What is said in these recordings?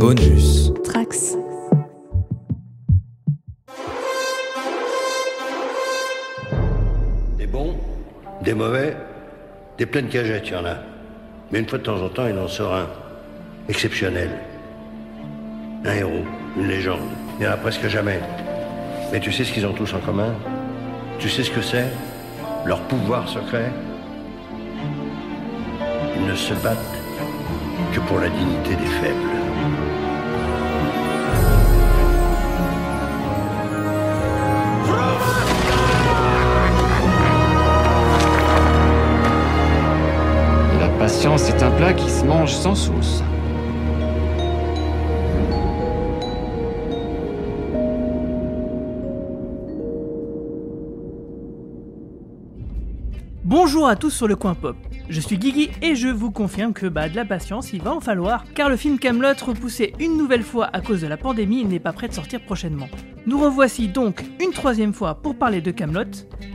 Bonus. Trax. Des bons, des mauvais, des pleines cagettes, il y en a. Mais une fois de temps en temps, il en sort un. Exceptionnel. Un héros, une légende. Il n'y en a presque jamais. Mais tu sais ce qu'ils ont tous en commun Tu sais ce que c'est Leur pouvoir secret Ils ne se battent que pour la dignité des faibles. C'est un plat qui se mange sans sauce. Bonjour à tous sur le coin pop. Je suis Guigui et je vous confirme que bah de la patience, il va en falloir car le film Camelot repoussé une nouvelle fois à cause de la pandémie n'est pas prêt de sortir prochainement. Nous revoici donc une troisième fois pour parler de Camelot.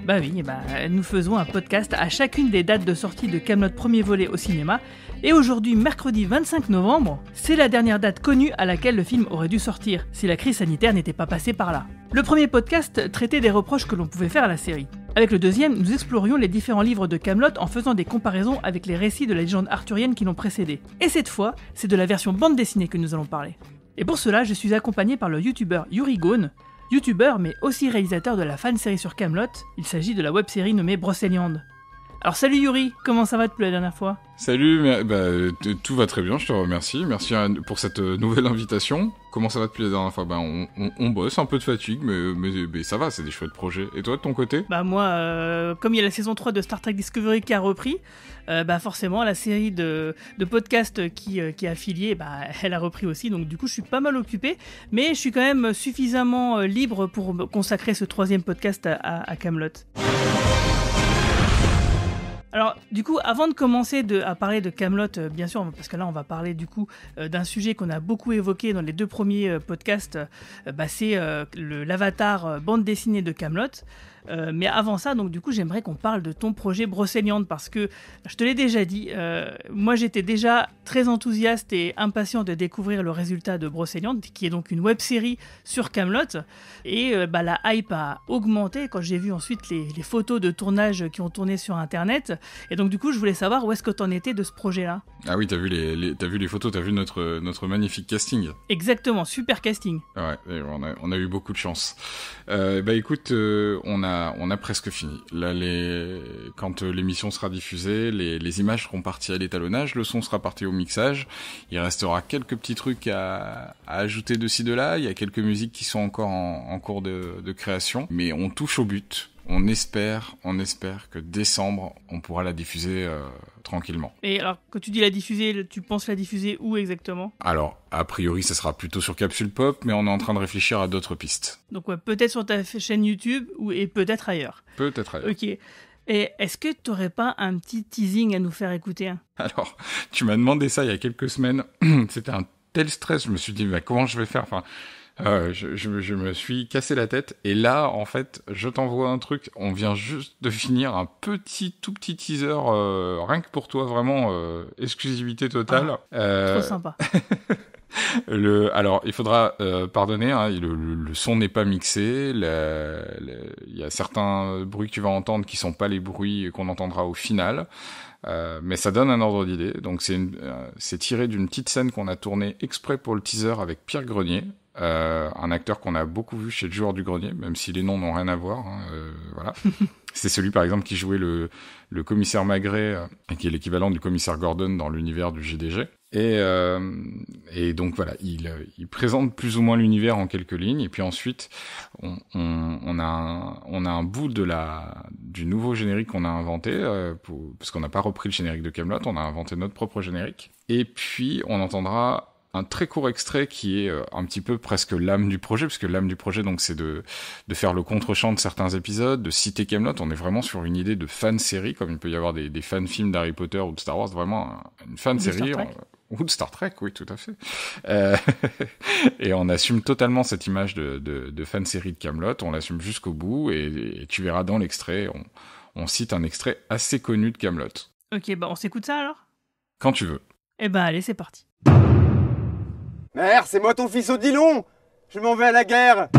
Bah oui, bah, nous faisons un podcast à chacune des dates de sortie de Camelot premier volet au cinéma. Et aujourd'hui, mercredi 25 novembre, c'est la dernière date connue à laquelle le film aurait dû sortir, si la crise sanitaire n'était pas passée par là. Le premier podcast traitait des reproches que l'on pouvait faire à la série. Avec le deuxième, nous explorions les différents livres de Camelot en faisant des comparaisons avec les récits de la légende arthurienne qui l'ont précédé. Et cette fois, c'est de la version bande dessinée que nous allons parler. Et pour cela, je suis accompagné par le youtubeur Yuri Gone, youtubeur mais aussi réalisateur de la fan série sur Camelot. Il s'agit de la web série nommée Brocéliande. Alors salut Yuri, comment ça va depuis la dernière fois Salut, bah, tout va très bien, je te remercie. Merci pour cette euh, nouvelle invitation. Comment ça va depuis la dernière fois bah, on, bosse, un peu de fatigue, mais, mais, ça va, c'est des chouettes projets. Et toi de ton côté Bah moi, euh, comme il y a la saison 3 de Star Trek Discovery qui a repris, euh, bah forcément la série de, podcasts qui, qui est affiliée, bah, elle a repris aussi. Donc du coup, je suis pas mal occupé, mais je suis quand même suffisamment libre pour consacrer ce troisième podcast à, à, à Camelot. Alors, du coup, avant de commencer à parler de Camelot, euh, bien sûr, parce que là, on va parler du coup euh, d'un sujet qu'on a beaucoup évoqué dans les deux premiers euh, podcasts, bah, c'est l'avatar bande dessinée de Camelot. Euh, mais avant ça, donc du coup, j'aimerais qu'on parle de ton projet Brosséliande parce que je te l'ai déjà dit, euh, moi j'étais déjà très enthousiaste et impatient de découvrir le résultat de Brosséliande qui est donc une web série sur Camelot. Et euh, bah, la hype a augmenté quand j'ai vu ensuite les, photos de tournage qui ont tourné sur Internet. Et donc du coup, je voulais savoir où est-ce que tu en étais de ce projet-là. Ah oui, t'as vu les, as vu les photos, t'as vu notre notre magnifique casting. Exactement, super casting. Ouais, on a, on a eu beaucoup de chance. bah écoute, on a on a presque fini. Là, quand euh, l'émission sera diffusée, les, images seront parties à l'étalonnage, le son sera parti au mixage. Il restera quelques petits trucs à, ajouter de ci de là. Il y a quelques musiques qui sont encore en, cours de création, mais on touche au but on espère, on espère que décembre, on pourra la diffuser euh, tranquillement. Et alors, quand tu dis la diffuser, tu penses la diffuser où exactement Alors, a priori, ça sera plutôt sur Capsule Pop, mais on est en train de réfléchir à d'autres pistes. Donc, peut-être sur ta chaîne YouTube ou, et peut-être ailleurs. Peut-être ailleurs. Ok. Et est-ce que tu n'aurais pas un petit teasing à nous faire écouter hein Alors, tu m'as demandé ça il y a quelques semaines. C'était un tel stress. Je me suis dit, comment je vais faire enfin, euh, je, je, je, me suis cassé la tête. Et là, en fait, je t'envoie un truc. On vient juste de finir un petit, tout petit teaser, euh, rien que pour toi, vraiment, euh, exclusivité totale. Ah, trop sympa. Le, alors, il faudra pardonner, hein, le, son n'est pas mixé, il y a certains bruits que tu vas entendre qui sont pas les bruits qu'on entendra au final, mais ça donne un ordre d'idée. Donc c'est tiré d'une petite scène qu'on a tournée exprès pour le teaser avec Pierre Grenier, euh, un acteur qu'on a beaucoup vu chez le joueur du grenier, même si les noms n'ont rien à voir. Hein, euh, voilà. c'est celui, par exemple, qui jouait le, commissaire Magret, euh, qui est l'équivalent du commissaire Gordon dans l'univers du GDG. Et, et donc voilà, il, présente plus ou moins l'univers en quelques lignes, et puis ensuite on, a, un, on a un bout de la du nouveau générique qu'on a inventé, parce qu'on n'a pas repris le générique de Camelot, on a inventé notre propre générique. Et puis on entendra un très court extrait qui est euh, un petit peu presque l'âme du projet, puisque l'âme du projet, donc, c'est de, faire le contre-champ de certains épisodes, de citer Camelot. On est vraiment sur une idée de fan-série, comme il peut y avoir des, fan-films d'Harry Potter ou de Star Wars, vraiment une fan-série ou de Star Trek, oui, tout à fait. Euh, et on assume totalement cette image de, fan série de Camelot, on l'assume jusqu'au bout, et, tu verras dans l'extrait, on, cite un extrait assez connu de Camelot. Ok, bah on s'écoute ça alors Quand tu veux. Et eh ben bah, allez, c'est parti. Mère, c'est moi ton fils Odilon Je m'en vais à la guerre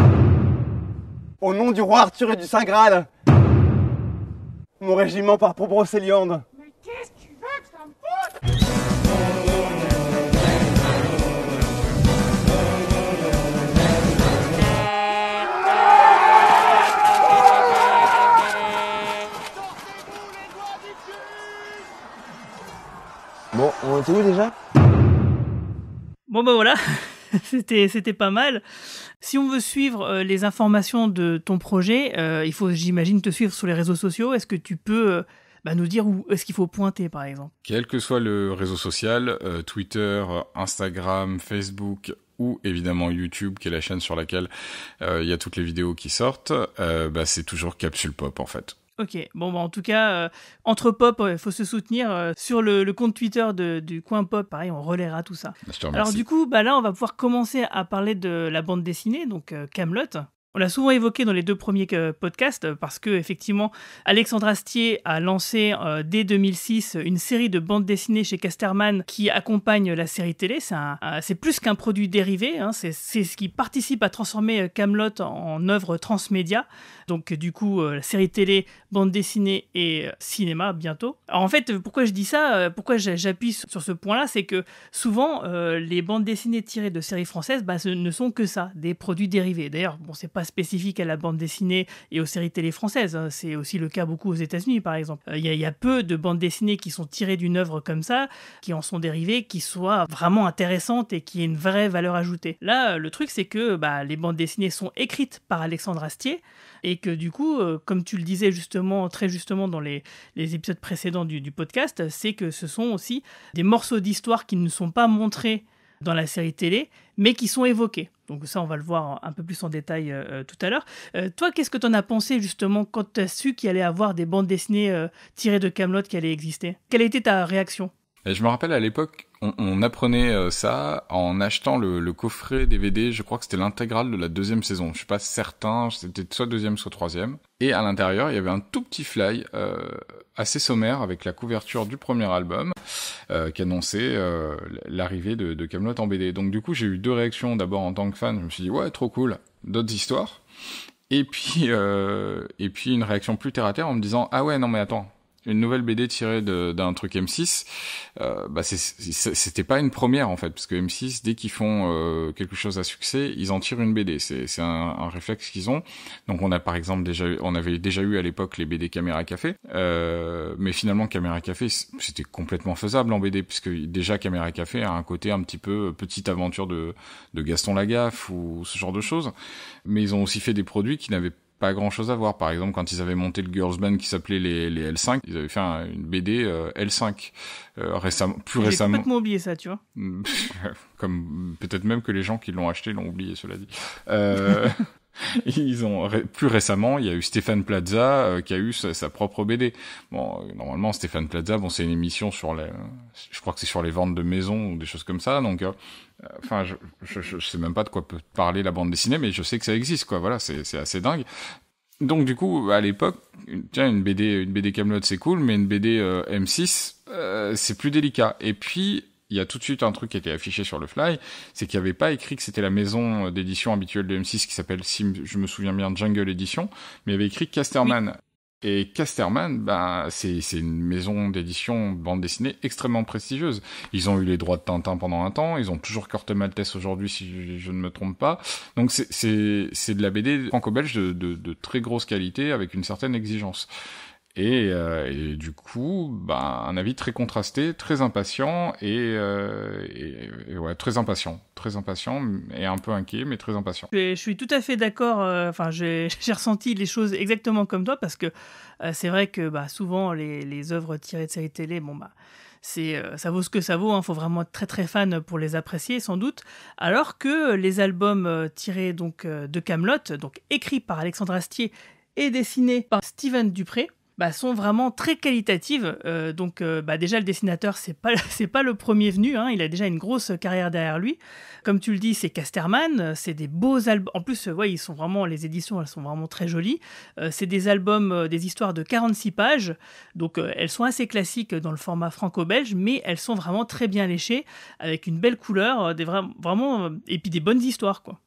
Au nom du roi Arthur et du Saint Graal Mon régiment part pour Brocéliande Mais qu'est-ce que tu veux que ça me foute Bon, on était où déjà Bon ben voilà, c'était c'était pas mal. Si on veut suivre euh, les informations de ton projet, euh, il faut j'imagine te suivre sur les réseaux sociaux. Est-ce que tu peux euh, bah, nous dire où est-ce qu'il faut pointer par exemple Quel que soit le réseau social, Twitter, Instagram, Facebook, ou évidemment YouTube, qui est la chaîne sur laquelle il y a toutes les vidéos qui sortent, bah, c'est toujours Capsule Pop en fait. Ok, bon, bah, en tout cas, euh, entre pop, il faut se soutenir. Euh, sur le, compte Twitter de, du coin pop, pareil, on relaiera tout ça. Bah, Alors du coup, bah, là, on va pouvoir commencer à parler de la bande dessinée, donc euh, Camelot, on l'a souvent évoqué dans les deux premiers euh, podcasts euh, parce que effectivement, Alexandre Astier a lancé euh, dès 2006 une série de bandes dessinées chez Casterman qui accompagne la série télé. C'est plus qu'un produit dérivé, hein, c'est ce qui participe à transformer Camelot en œuvre transmédia. Donc du coup, la série télé, bande dessinée et cinéma bientôt. en fait, pourquoi je dis ça Pourquoi j'appuie sur ce point-là C'est que souvent, les bandes dessinées tirées de séries françaises bah, ne sont que ça, des produits dérivés. D'ailleurs, bon, c'est pas spécifique à la bande dessinée et aux séries télé françaises. Hein, c'est aussi le cas beaucoup aux États-Unis, par exemple. Il euh, y, a peu de bandes dessinées qui sont tirées d'une œuvre comme ça, qui en sont dérivées, qui soient vraiment intéressantes et qui aient une vraie valeur ajoutée. Là, euh, le truc, c'est que bah, les bandes dessinées sont écrites par Alexandre Astier et que du coup, euh, comme tu le disais justement, très justement dans les, épisodes précédents du, du podcast, c'est que ce sont aussi des morceaux d'histoire qui ne sont pas montrés dans la série télé, mais qui sont évoqués. Donc ça, on va le voir un peu plus en détail euh, euh, tout à l'heure. Euh, toi, qu'est-ce que tu en as pensé justement quand tu as su qu'il allait avoir des bandes dessinées tirées de Camelot qui allaient exister Quelle a été ta réaction et je me rappelle à l'époque, on, on, apprenait euh, ça en achetant le, le, coffret DVD. Je crois que c'était l'intégrale de la deuxième saison. Je suis pas certain. C'était soit deuxième, soit troisième. Et à l'intérieur, il y avait un tout petit fly euh, assez sommaire avec la couverture du premier album euh, qui annonçait l'arrivée de, de Camelot en BD. Donc du coup, j'ai eu deux réactions. D'abord en tant que fan, je me suis dit ouais, trop cool. D'autres histoires. Et puis, et puis une réaction plus terre à terre en me disant ah ouais non mais attends une nouvelle BD tirée d'un truc M6, euh, bah c'était pas une première en fait, parce que M6 dès qu'ils font euh, quelque chose à succès, ils en tirent une BD. C'est un, réflexe qu'ils ont. Donc on a par exemple déjà, on avait déjà eu à l'époque les BD Caméra Café, euh, mais finalement Caméra Café c'était complètement faisable en BD, puisque déjà Caméra Café a un côté un petit peu petite aventure de, de Gaston Lagaffe ou ce genre de choses. Mais ils ont aussi fait des produits qui n'avaient pas grand chose à voir. Par exemple, quand ils avaient monté le girls band qui s'appelait les, les, L5, ils avaient fait une BD euh, L5 euh, récemment, plus récemment. J'ai complètement oublié ça, tu vois. Comme peut-être même que les gens qui l'ont acheté l'ont oublié, cela dit. Euh... Ils ont plus récemment, il y a eu Stéphane Plaza euh, qui a eu sa, propre BD. Bon, euh, normalement Stéphane Plaza, bon c'est une émission sur les, je crois que c'est sur les ventes de maisons ou des choses comme ça. Donc, euh, enfin, je, je, sais même pas de quoi peut parler la bande dessinée, mais je sais que ça existe, quoi. Voilà, c'est assez dingue. Donc du coup, à l'époque, tiens, une BD, une BD Camelot, c'est cool, mais une BD M6, c'est plus délicat. Et puis il y a tout de suite un truc qui était affiché sur le fly, c'est qu'il n'y avait pas écrit que c'était la maison euh, d'édition habituelle de M6 qui s'appelle, si je me souviens bien, Jungle Edition, mais il y avait écrit Casterman. Et Casterman, bah, c'est une maison d'édition bande dessinée extrêmement prestigieuse. Ils ont eu les droits de Tintin pendant un temps, ils ont toujours Corte Maltese aujourd'hui si je, ne me trompe pas. Donc c'est de la BD franco-belge de, très grosse qualité avec une certaine exigence. Euh, et, du coup, bah, un avis très contrasté, très impatient euh, et, ouais, très impatient, très impatient et un peu inquiet, mais très impatient. Je suis tout à fait d'accord. Euh, enfin, j'ai ressenti les choses exactement comme toi parce que c'est vrai que bah, souvent les, œuvres tirées de séries télé, bon bah. Ça vaut ce que ça vaut, il hein. faut vraiment être très très fan pour les apprécier sans doute, alors que les albums tirés donc, de Camelot, donc écrits par Alexandre Astier et dessinés par Steven Dupré, bah, sont vraiment très qualitatives. Euh, donc euh, bah, déjà le dessinateur c'est pas c'est pas le premier venu, hein. il a déjà une grosse carrière derrière lui. Comme tu le dis, c'est Casterman, c'est des beaux albums. En plus, ouais, ils sont vraiment les éditions, elles sont vraiment très jolies. Euh, c'est des albums, des histoires de 46 pages, donc elles sont assez classiques dans le format franco-belge, mais elles sont vraiment très bien léchées, avec une belle couleur, des vraiment et puis des bonnes histoires quoi.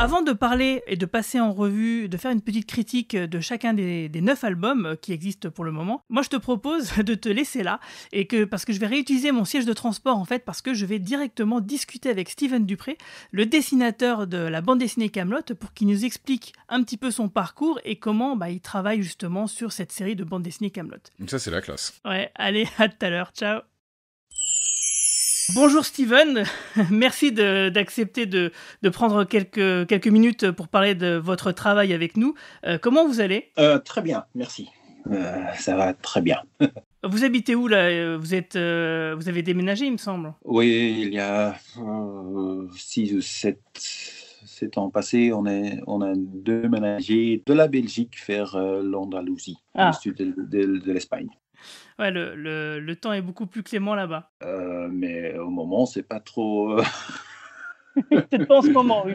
Avant de parler et de passer en revue, de faire une petite critique de chacun des, neuf albums euh, qui existent pour le moment, moi je te propose de te laisser là et que parce que je vais réutiliser mon siège de transport en fait parce que je vais directement discuter avec Steven Dupré, le dessinateur de la bande dessinée Camelot, pour qu'il nous explique un petit peu son parcours et comment bah, il travaille justement sur cette série de bande dessinée Camelot. Donc ça c'est la classe. Ouais, allez à tout à l'heure, ciao. Bonjour Steven, merci d'accepter de, prendre quelques, quelques minutes pour parler de votre travail avec nous. Euh, comment vous allez euh, Très bien, merci. Euh, ça va très bien. vous habitez où là vous, êtes, vous avez déménagé, il me semble Oui, il y a 6 ou 7 sept ans passés, on, est, on a déménagé de la Belgique vers l'Andalousie, au ah. sud de l'Espagne. Ouais, le, le, le, temps est beaucoup plus clément là-bas. Euh, mais au moment, c'est pas trop. Peut-être pas en ce moment, oui.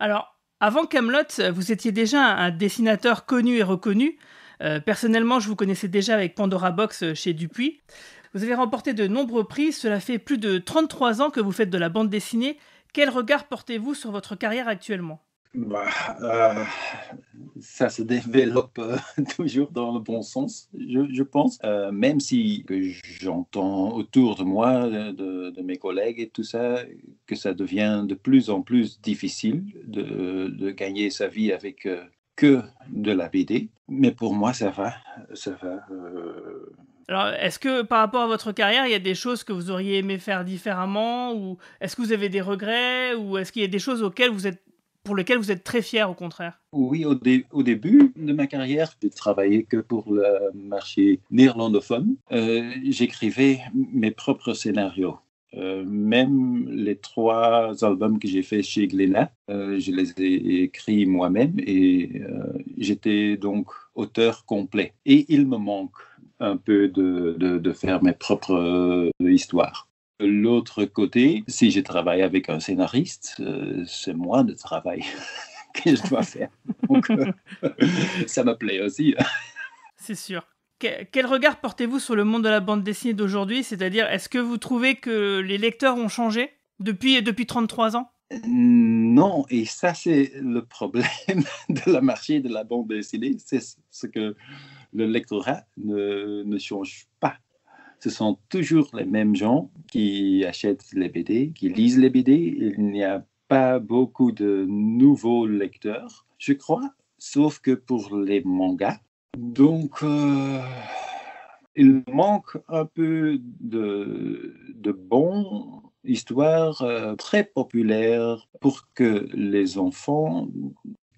Alors, avant Camelot, vous étiez déjà un dessinateur connu et reconnu. Euh, personnellement, je vous connaissais déjà avec Pandora Box euh, chez Dupuis. Vous avez remporté de nombreux prix. Cela fait plus de 33 ans que vous faites de la bande dessinée. Quel regard portez-vous sur votre carrière actuellement bah, ça se développe euh, toujours dans le bon sens, je, pense. Euh, même si j'entends autour de moi, de, mes collègues et tout ça, que ça devient de plus en plus difficile de, gagner sa vie avec euh, que de la BD. Mais pour moi, ça va, ça va. Alors, est-ce que par rapport à votre carrière, il y a des choses que vous auriez aimé faire différemment Ou est-ce que vous avez des regrets Ou est-ce qu'il y a des choses auxquelles vous êtes pour lequel vous êtes très fier au contraire Oui, au, début de ma carrière, je travaillais que pour le marché néerlandophone. Euh, j'écrivais mes propres scénarios. Euh, même les trois albums que j'ai faits chez Glénat, euh, je les ai écrits moi-même et j'étais donc auteur complet. Et il me manque un peu de, de faire mes propres histoires l'autre côté, si je travaille avec un scénariste, euh, c'est moins de travail que je dois faire. Donc, euh, ça me plaît aussi. C'est sûr. quel regard portez-vous sur le monde de la bande dessinée d'aujourd'hui C'est-à-dire, est-ce que vous trouvez que les lecteurs ont changé depuis, depuis 33 ans non, et ça c'est le problème de la marché de la bande dessinée, c'est ce que le lectorat ne, ne change pas ce sont toujours les mêmes gens qui achètent les BD, qui lisent les BD. Il n'y a pas beaucoup de nouveaux lecteurs, je crois, sauf que pour les mangas. Donc, euh, il manque un peu de, de bons histoires euh, très populaires pour que les enfants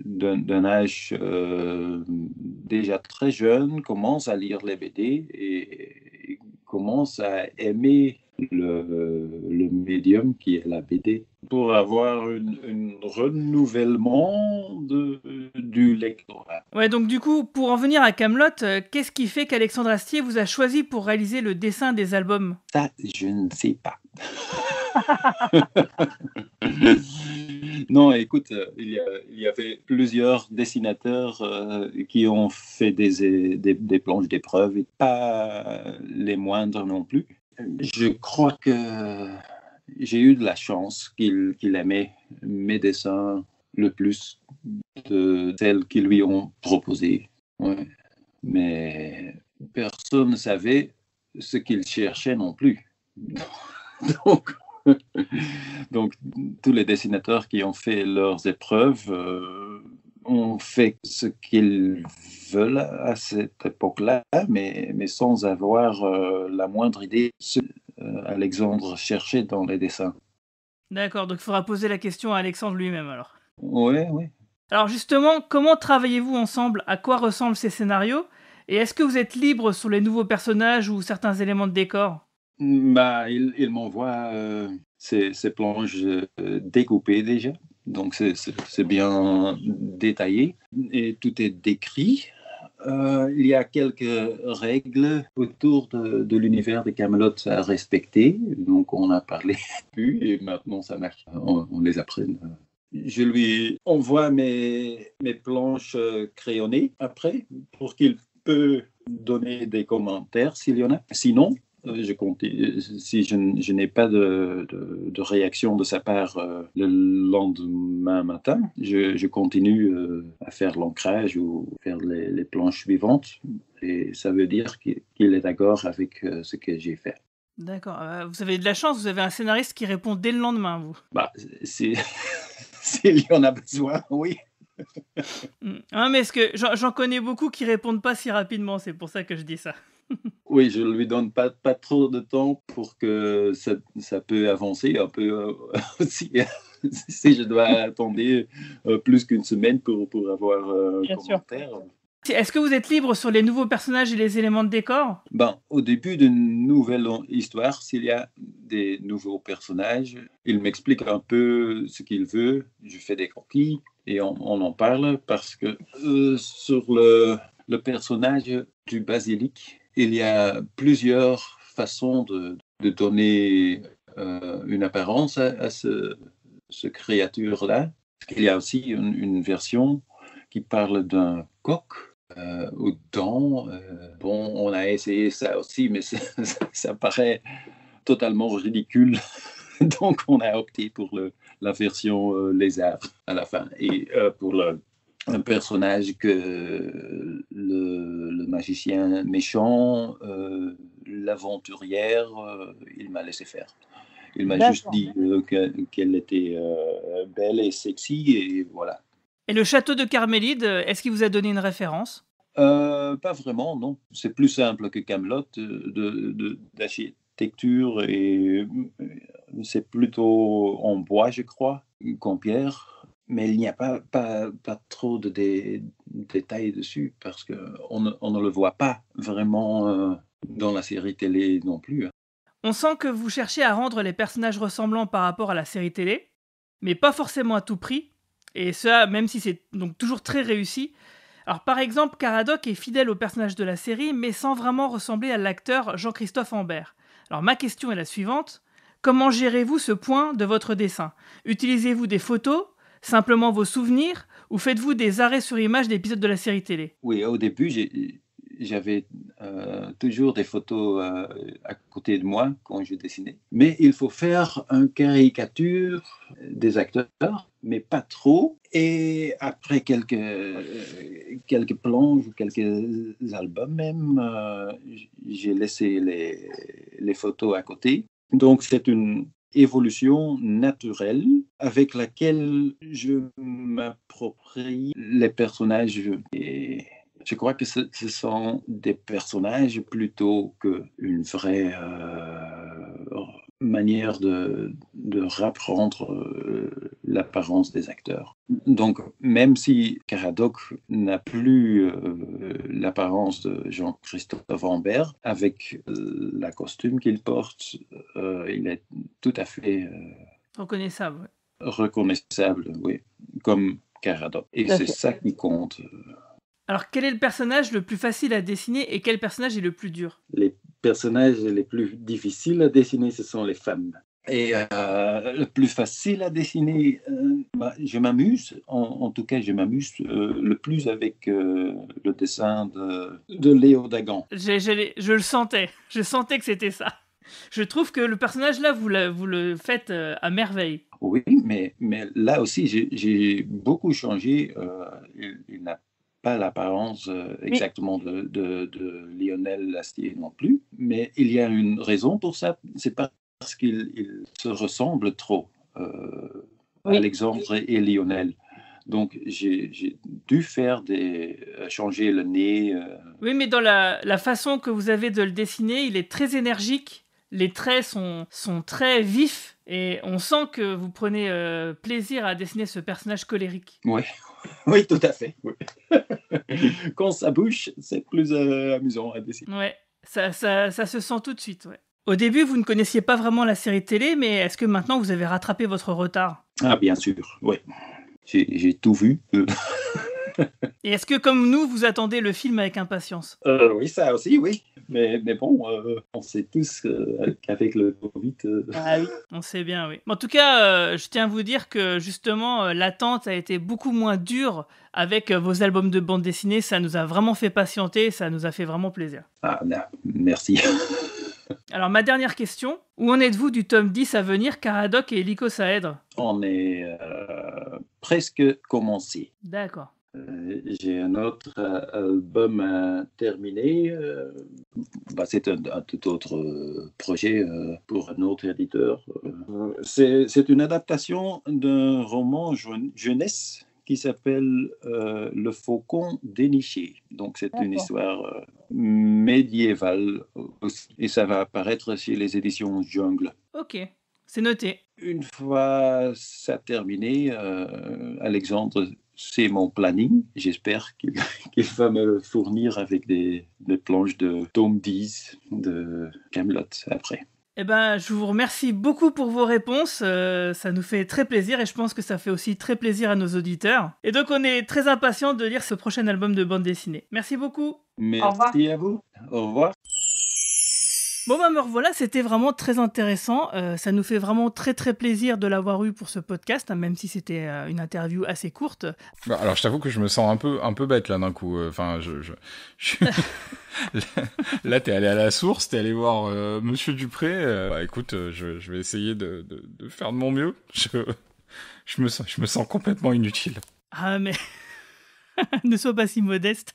d'un âge euh, déjà très jeune commencent à lire les BD et commence à aimer le, le médium qui est la BD pour avoir un renouvellement de, du lectorat. Ouais, donc du coup, pour en venir à Camelot, euh, qu'est-ce qui fait qu'Alexandre Astier vous a choisi pour réaliser le dessin des albums Ça, je ne sais pas. non, écoute, euh, il y, avait plusieurs dessinateurs euh, qui ont fait des, des, des planches d'épreuve, pas les moindres non plus. Je crois que j'ai eu de la chance qu'il aimait mes dessins le plus de celles qu'ils lui ont proposé. Mais personne ne savait ce qu'il cherchait non plus. Donc, Donc, tous les dessinateurs qui ont fait leurs épreuves euh, ont fait ce qu'ils veulent à cette époque-là, mais, sans avoir euh, la moindre idée de euh, ce qu'Alexandre cherchait dans les dessins. D'accord, donc il faudra poser la question à Alexandre lui-même alors. Oui, oui. Alors justement, comment travaillez-vous ensemble À quoi ressemblent ces scénarios Et est-ce que vous êtes libre sur les nouveaux personnages ou certains éléments de décor bah, Il, m'envoie euh, ses planches euh, découpées déjà. Donc c'est bien détaillé et tout est décrit. Euh, il y a quelques règles autour de, l'univers de Camelot à respecter. Donc on a parlé plus et maintenant ça marche. On, les apprend. Je lui envoie mes, mes planches crayonnées après pour qu'il peut donner des commentaires s'il y en a. Sinon, je continue, si je, n'ai pas de, réaction de sa part euh, le lendemain matin, je, continue euh, à faire l'ancrage ou faire les, planches suivantes. Et ça veut dire qu'il est d'accord avec euh, ce que j'ai fait. D'accord. vous avez de la chance, vous avez un scénariste qui répond dès le lendemain, vous. Bah, s'il y en a besoin, oui. Hum. Ah, mais ce que j'en connais beaucoup qui répondent pas si rapidement, c'est pour ça que je dis ça. oui, je ne lui donne pas, pas trop de temps pour que ça, ça peut avancer un peu euh, aussi. si je dois attendre euh, plus qu'une semaine pour, pour avoir euh, un Est-ce que vous êtes libre sur les nouveaux personnages et les éléments de décor ben, Au début d'une nouvelle histoire, s'il y a des nouveaux personnages, il m'explique un peu ce qu'il veut. Je fais des croquis et on, en parle parce que sur le, le personnage du basilic, il y a plusieurs façons de, donner euh, une apparence à, cette ce, ce créature-là. Il y a aussi une, version qui parle d'un coq euh, dents. Euh, bon, on a essayé ça aussi, mais ça, paraît totalement ridicule. Donc, on a opté pour la version euh, lézard à la fin. Et pour le un personnage que le, magicien méchant, euh, l'aventurière, euh, il m'a laissé faire. Il m'a juste dit euh, qu'elle était belle et sexy, et voilà. Et le château de Carmélide, est-ce qu'il vous a donné une référence Pas vraiment, non. C'est plus simple que Camelot d'architecture, de, et c'est plutôt en bois, je crois, qu'en pierre mais il n'y a pas, pas, pas, trop de détails dessus parce qu'on ne, on ne le voit pas vraiment euh, dans la série télé non plus. Hein. On sent que vous cherchez à rendre les personnages ressemblants par rapport à la série télé, mais pas forcément à tout prix, et ça même si c'est donc toujours très réussi. Alors par exemple, Caradoc est fidèle au personnage de la série, mais sans vraiment ressembler à l'acteur Jean-Christophe Ambert. Alors ma question est la suivante. Comment gérez-vous ce point de votre dessin Utilisez-vous des photos Simplement vos souvenirs ou faites-vous des arrêts sur image d'épisodes de la série télé Oui, au début, j'avais euh, toujours des photos euh, à côté de moi quand je dessinais. Mais il faut faire une caricature des acteurs, mais pas trop. Et après quelques, quelques planches ou quelques albums même, euh, j'ai laissé les, les photos à côté. Donc c'est une évolution naturelle avec laquelle je m'approprie les personnages. Et je crois que ce, sont des personnages plutôt qu'une vraie euh, manière de, de rapprendre euh, l'apparence des acteurs. Donc, même si Caradoc n'a plus euh, l'apparence de Jean-Christophe Ambert, avec la costume qu'il porte, il est tout à fait euh, reconnaissable. Reconnaissable, oui, comme Caradoc. Et c'est ça qui compte. Euh. Alors, quel est le personnage le plus facile à dessiner et quel personnage est le plus dur Les personnages les plus difficiles à dessiner, ce sont les femmes. Et euh, le plus facile à dessiner, bah, je m'amuse, en, tout cas je m'amuse le plus avec le dessin de, Léo Dagan. je le sentais, je sentais que c'était ça. Je trouve que le personnage là, vous, le faites euh, à merveille. Oui, mais, là aussi, j'ai beaucoup changé. Euh, il, n'a pas l'apparence euh, exactement de, Lionel Lastier non plus, mais il y a une raison pour ça. C'est parce qu'il se ressemble trop, Alexandre et Lionel. Donc j'ai dû faire des changer le nez. Oui, mais dans la, façon que vous avez de le dessiner, il est très énergique les traits sont, sont très vifs et on sent que vous prenez euh, plaisir à dessiner ce personnage colérique. Oui, oui tout à fait. Quand ça bouge, c'est plus euh, amusant à dessiner. Oui, ça, se sent tout de suite. Au début, vous ne connaissiez pas vraiment la série télé, mais est-ce que maintenant vous avez rattrapé votre retard Ah, bien sûr, oui. J'ai tout vu. Euh. Et est-ce que, comme nous, vous attendez le film avec impatience euh, Oui, ça aussi, oui. Mais, bon, euh, on sait tous euh, qu'avec le Covid. Ah oui. On sait bien, oui. En tout cas, je tiens à vous dire que justement, l'attente a été beaucoup moins dure avec vos albums de bande dessinée. Ça nous a vraiment fait patienter, ça nous a fait vraiment plaisir. Ah, merci. Alors, ma dernière question. Où en êtes-vous du tome 10 à venir, Caradoc et Hélicosaèdre On est presque commencé. D'accord. Euh, j'ai un autre euh, album terminé. Euh, bah, c'est un, tout autre projet pour un autre éditeur. C'est une adaptation d'un roman jeunesse qui s'appelle Le Faucon déniché. Donc, c'est une histoire médiévale Et ça va apparaître chez les éditions Jungle. Ok, c'est noté. Une fois ça terminé, Alexandre c'est mon planning. J'espère qu'il va me fournir avec des, planches de tome 10 de Camelot après. Eh ben, je vous remercie beaucoup pour vos réponses. Euh, ça nous fait très plaisir et je pense que ça fait aussi très plaisir à nos auditeurs. Et donc, on est très impatients de lire ce prochain album de bande dessinée. Merci beaucoup. Merci à vous. Au revoir. Bon, bah, me revoilà, c'était vraiment très intéressant. Euh, ça nous fait vraiment très, très plaisir de l'avoir eu pour ce podcast, hein, même si c'était euh, une interview assez courte. Bah, alors, je t'avoue que je me sens un peu, un peu bête là d'un coup. Euh, enfin, je. là, t'es allé à la source, t'es allé voir Monsieur Dupré. Bah, écoute, je, vais essayer de, faire de mon mieux. je me sens complètement inutile. Ah, mais. ne sois pas si modeste.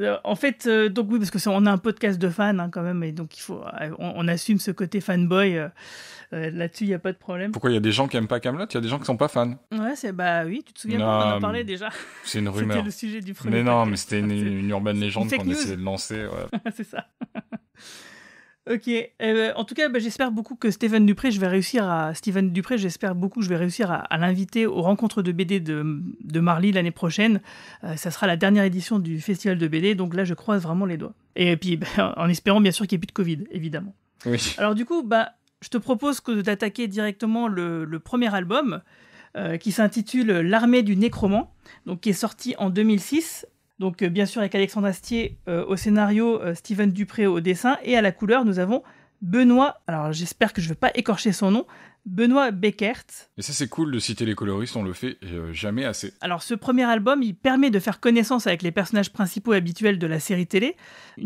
Euh, en fait, euh, donc oui, parce que on a un podcast de fans hein, quand même, et donc il faut, euh, on, assume ce côté fanboy. Là-dessus, il n'y a pas de problème. Pourquoi il y a des gens qui aiment pas Camelot Il y a des gens qui sont pas fans. Ouais, c'est bah oui, tu te souviens qu'on en a déjà. C'est une rumeur. c'était le sujet du premier. Mais non, mais c'était une, urbaine légende qu'on essayait de lancer. c'est ça. Ok. Euh, en tout cas, bah, j'espère beaucoup que Stephen Dupré, je vais réussir à Dupré, j'espère beaucoup que je vais réussir à, l'inviter aux rencontres de BD de, de Marly l'année prochaine. Euh, ça sera la dernière édition du festival de BD, donc là, je croise vraiment les doigts. Et puis, bah, en espérant bien sûr qu'il n'y ait plus de Covid, évidemment. Alors du coup, bah, je te propose que d'attaquer directement le, premier album. Euh, qui s'intitule L'armée du nécroman, donc qui est sorti en 2006 donc euh, bien sûr avec Alexandre Astier euh, au scénario, euh, Steven Dupré au dessin et à la couleur nous avons Benoît, alors j'espère que je ne vais pas écorcher son nom, Benoît Beckert. Et ça c'est cool de citer les coloristes, on le fait euh, jamais assez. Alors ce premier album, il permet de faire connaissance avec les personnages principaux habituels de la série télé.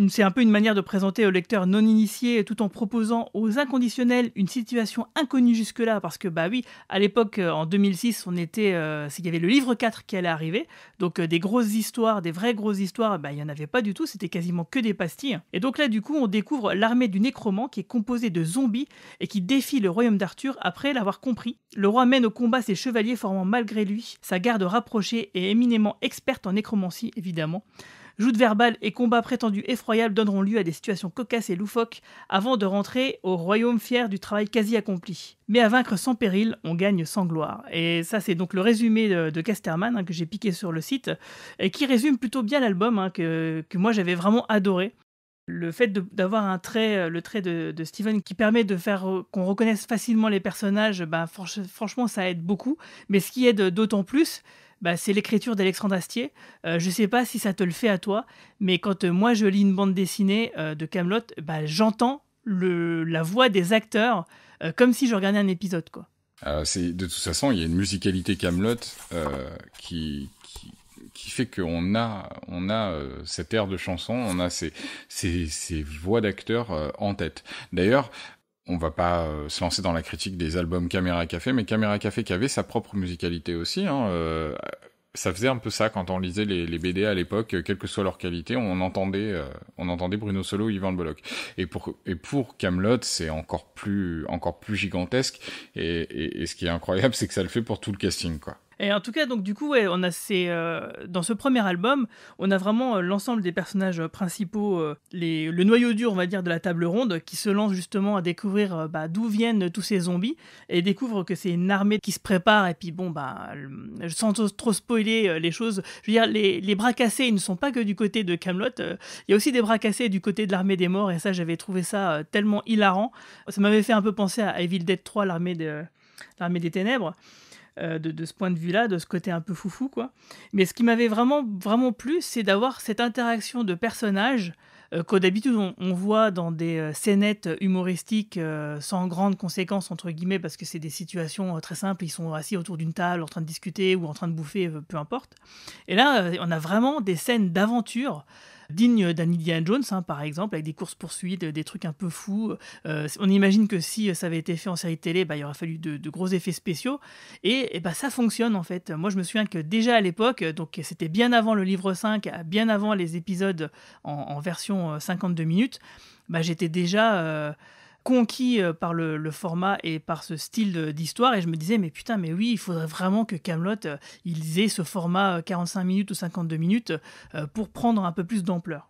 C'est un peu une manière de présenter aux lecteurs non initiés, tout en proposant aux inconditionnels une situation inconnue jusque-là parce que bah oui, à l'époque euh, en 2006, on était euh, il y avait le livre 4 qui allait arriver, donc des grosses histoires, des vraies grosses histoires, bah, il y en avait pas du tout, c'était quasiment que des pastilles. Et donc là du coup, on découvre l'armée du nécromant qui est composée de zombies et qui défie le royaume d'Arthur après l'avoir compris, le roi mène au combat ses chevaliers formant malgré lui sa garde rapprochée et éminemment experte en nécromancie, évidemment. Joutes verbales et combats prétendus effroyables donneront lieu à des situations cocasses et loufoques avant de rentrer au royaume fier du travail quasi accompli. Mais à vaincre sans péril, on gagne sans gloire. Et ça, c'est donc le résumé de, Casterman hein, que j'ai piqué sur le site et qui résume plutôt bien l'album hein, que moi j'avais vraiment adoré le fait d'avoir un trait, euh, le trait de, Steven qui permet de faire euh, qu'on reconnaisse facilement les personnages, bah, franchement, ça aide beaucoup. Mais ce qui aide d'autant plus, bah, c'est l'écriture d'Alexandre Astier. Euh, je ne sais pas si ça te le fait à toi, mais quand moi je lis une bande dessinée de Camelot, bah, j'entends la voix des acteurs comme si je regardais un épisode. Quoi. de toute façon, il y a une musicalité Camelot qui, qui, qui fait qu'on a on a euh, cette air de chanson, on a ces ces, voix d'acteurs euh, en tête. D'ailleurs, on va pas euh, se lancer dans la critique des albums Caméra Café, mais Caméra Café qui avait sa propre musicalité aussi. Hein, ça faisait un peu ça quand on lisait les, les BD à l'époque, quelle que soit leur qualité, on entendait, on entendait Bruno Solo ou Yvan Le Bollock. Et pour et pour Camelot, c'est encore plus encore plus gigantesque. Et, et, et ce qui est incroyable, c'est que ça le fait pour tout le casting, quoi. Et en tout cas, donc du coup, ouais, on a euh, dans ce premier album, on a vraiment euh, l'ensemble des personnages euh, principaux, le noyau dur, on va dire, de la table ronde, qui se lance justement à découvrir bah, d'où viennent tous ces zombies et découvre que c'est une armée qui se prépare. Et puis bon, bah, sans trop spoiler les choses, je veux dire, les, bras cassés, ne sont pas que du côté de Camelot. Il y a aussi des bras cassés du côté de l'armée des morts. Et ça, j'avais trouvé ça tellement hilarant. Ça m'avait fait un peu penser à Evil Dead 3, l'armée de, l'armée des ténèbres. Euh, de, ce point de vue-là, de ce côté un peu foufou, quoi. Mais ce qui m'avait vraiment, vraiment plu, c'est d'avoir cette interaction de personnages euh, qu'au que d'habitude on, voit dans des euh, scénettes humoristiques sans grandes conséquences, entre guillemets, parce que c'est des situations très simples, ils sont assis autour d'une table en train de discuter ou en train de bouffer, peu importe. Et là, on a vraiment des scènes d'aventure digne Indiana Jones, hein, par exemple, avec des courses-poursuites, euh, des trucs un peu fous. Euh, on imagine que si euh, ça avait été fait en série télé, bah, il aurait fallu de, gros effets spéciaux. Et, bah, ça fonctionne, en fait. Moi, je me souviens que déjà à l'époque, donc c'était bien avant le livre 5, bien avant les épisodes en, version 52 minutes, bah, j'étais déjà conquis euh, par le, format et par ce style d'histoire et je me disais mais putain mais oui il faudrait vraiment que Camelot euh, il ait ce format 45 euh, minutes ou 52 minutes pour prendre un peu plus d'ampleur.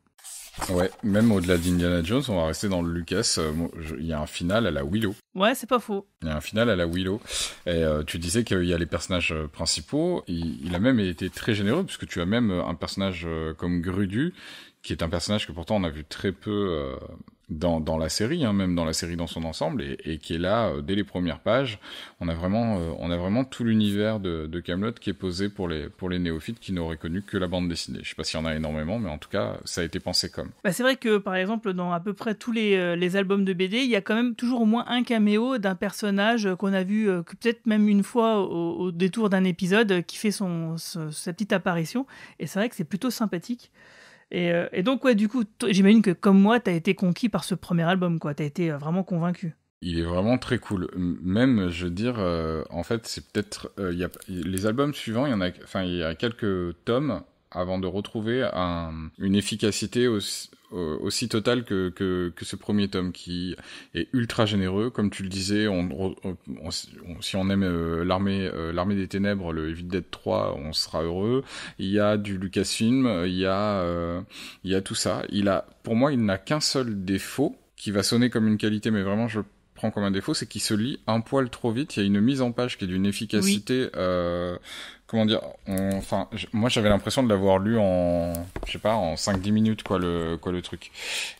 Ouais, même au-delà d'Indiana Jones, on va rester dans le Lucas. Il y a un final à la Willow. Ouais, c'est pas faux. Il y a un final à la Willow. Et tu disais qu'il y a les personnages principaux. Il, a même été très généreux, puisque tu as même un personnage comme Grudu, qui est un personnage que pourtant on a vu très peu dans, dans la série, hein, même dans la série dans son ensemble, et, qui est là euh, dès les premières pages. On a vraiment, euh, on a vraiment tout l'univers de, de Camelot qui est posé pour les, pour les néophytes qui n'auraient connu que la bande dessinée. Je sais pas s'il y en a énormément, mais en tout cas, ça a été pensé comme. Bah, c'est vrai que par exemple, dans à peu près tous les, euh, les, albums de BD, il y a quand même toujours au moins un caméo d'un personnage qu'on a vu peut-être même une fois au, détour d'un épisode qui fait son, sa petite apparition. Et c'est vrai que c'est plutôt sympathique. Euh, et, donc, ouais, du coup, j'imagine que comme moi, t'as été conquis par ce premier album, quoi. T'as été euh, vraiment convaincu. Il est vraiment très cool. Même, je veux dire, euh, en fait, c'est peut-être. Y a, les albums suivants, il y en a. Enfin, il y a quelques tomes avant de retrouver une efficacité aussi, euh, aussi total que, que, que, ce premier tome qui est ultra généreux. Comme tu le disais, on, si on aime euh, l'armée euh, l'armée des ténèbres, le Evil d'être 3, on sera heureux. Il y a du Lucasfilm, il y a il y a tout ça. Il a pour moi, il n'a qu'un seul défaut qui va sonner comme une qualité, mais vraiment je prends comme un défaut, c'est qu'il se lit un poil trop vite. Il y a une mise en page qui est d'une efficacité comment dire, enfin, moi j'avais l'impression de l'avoir lu en, je sais pas, en 5-10 minutes, quoi, le, quoi, le truc.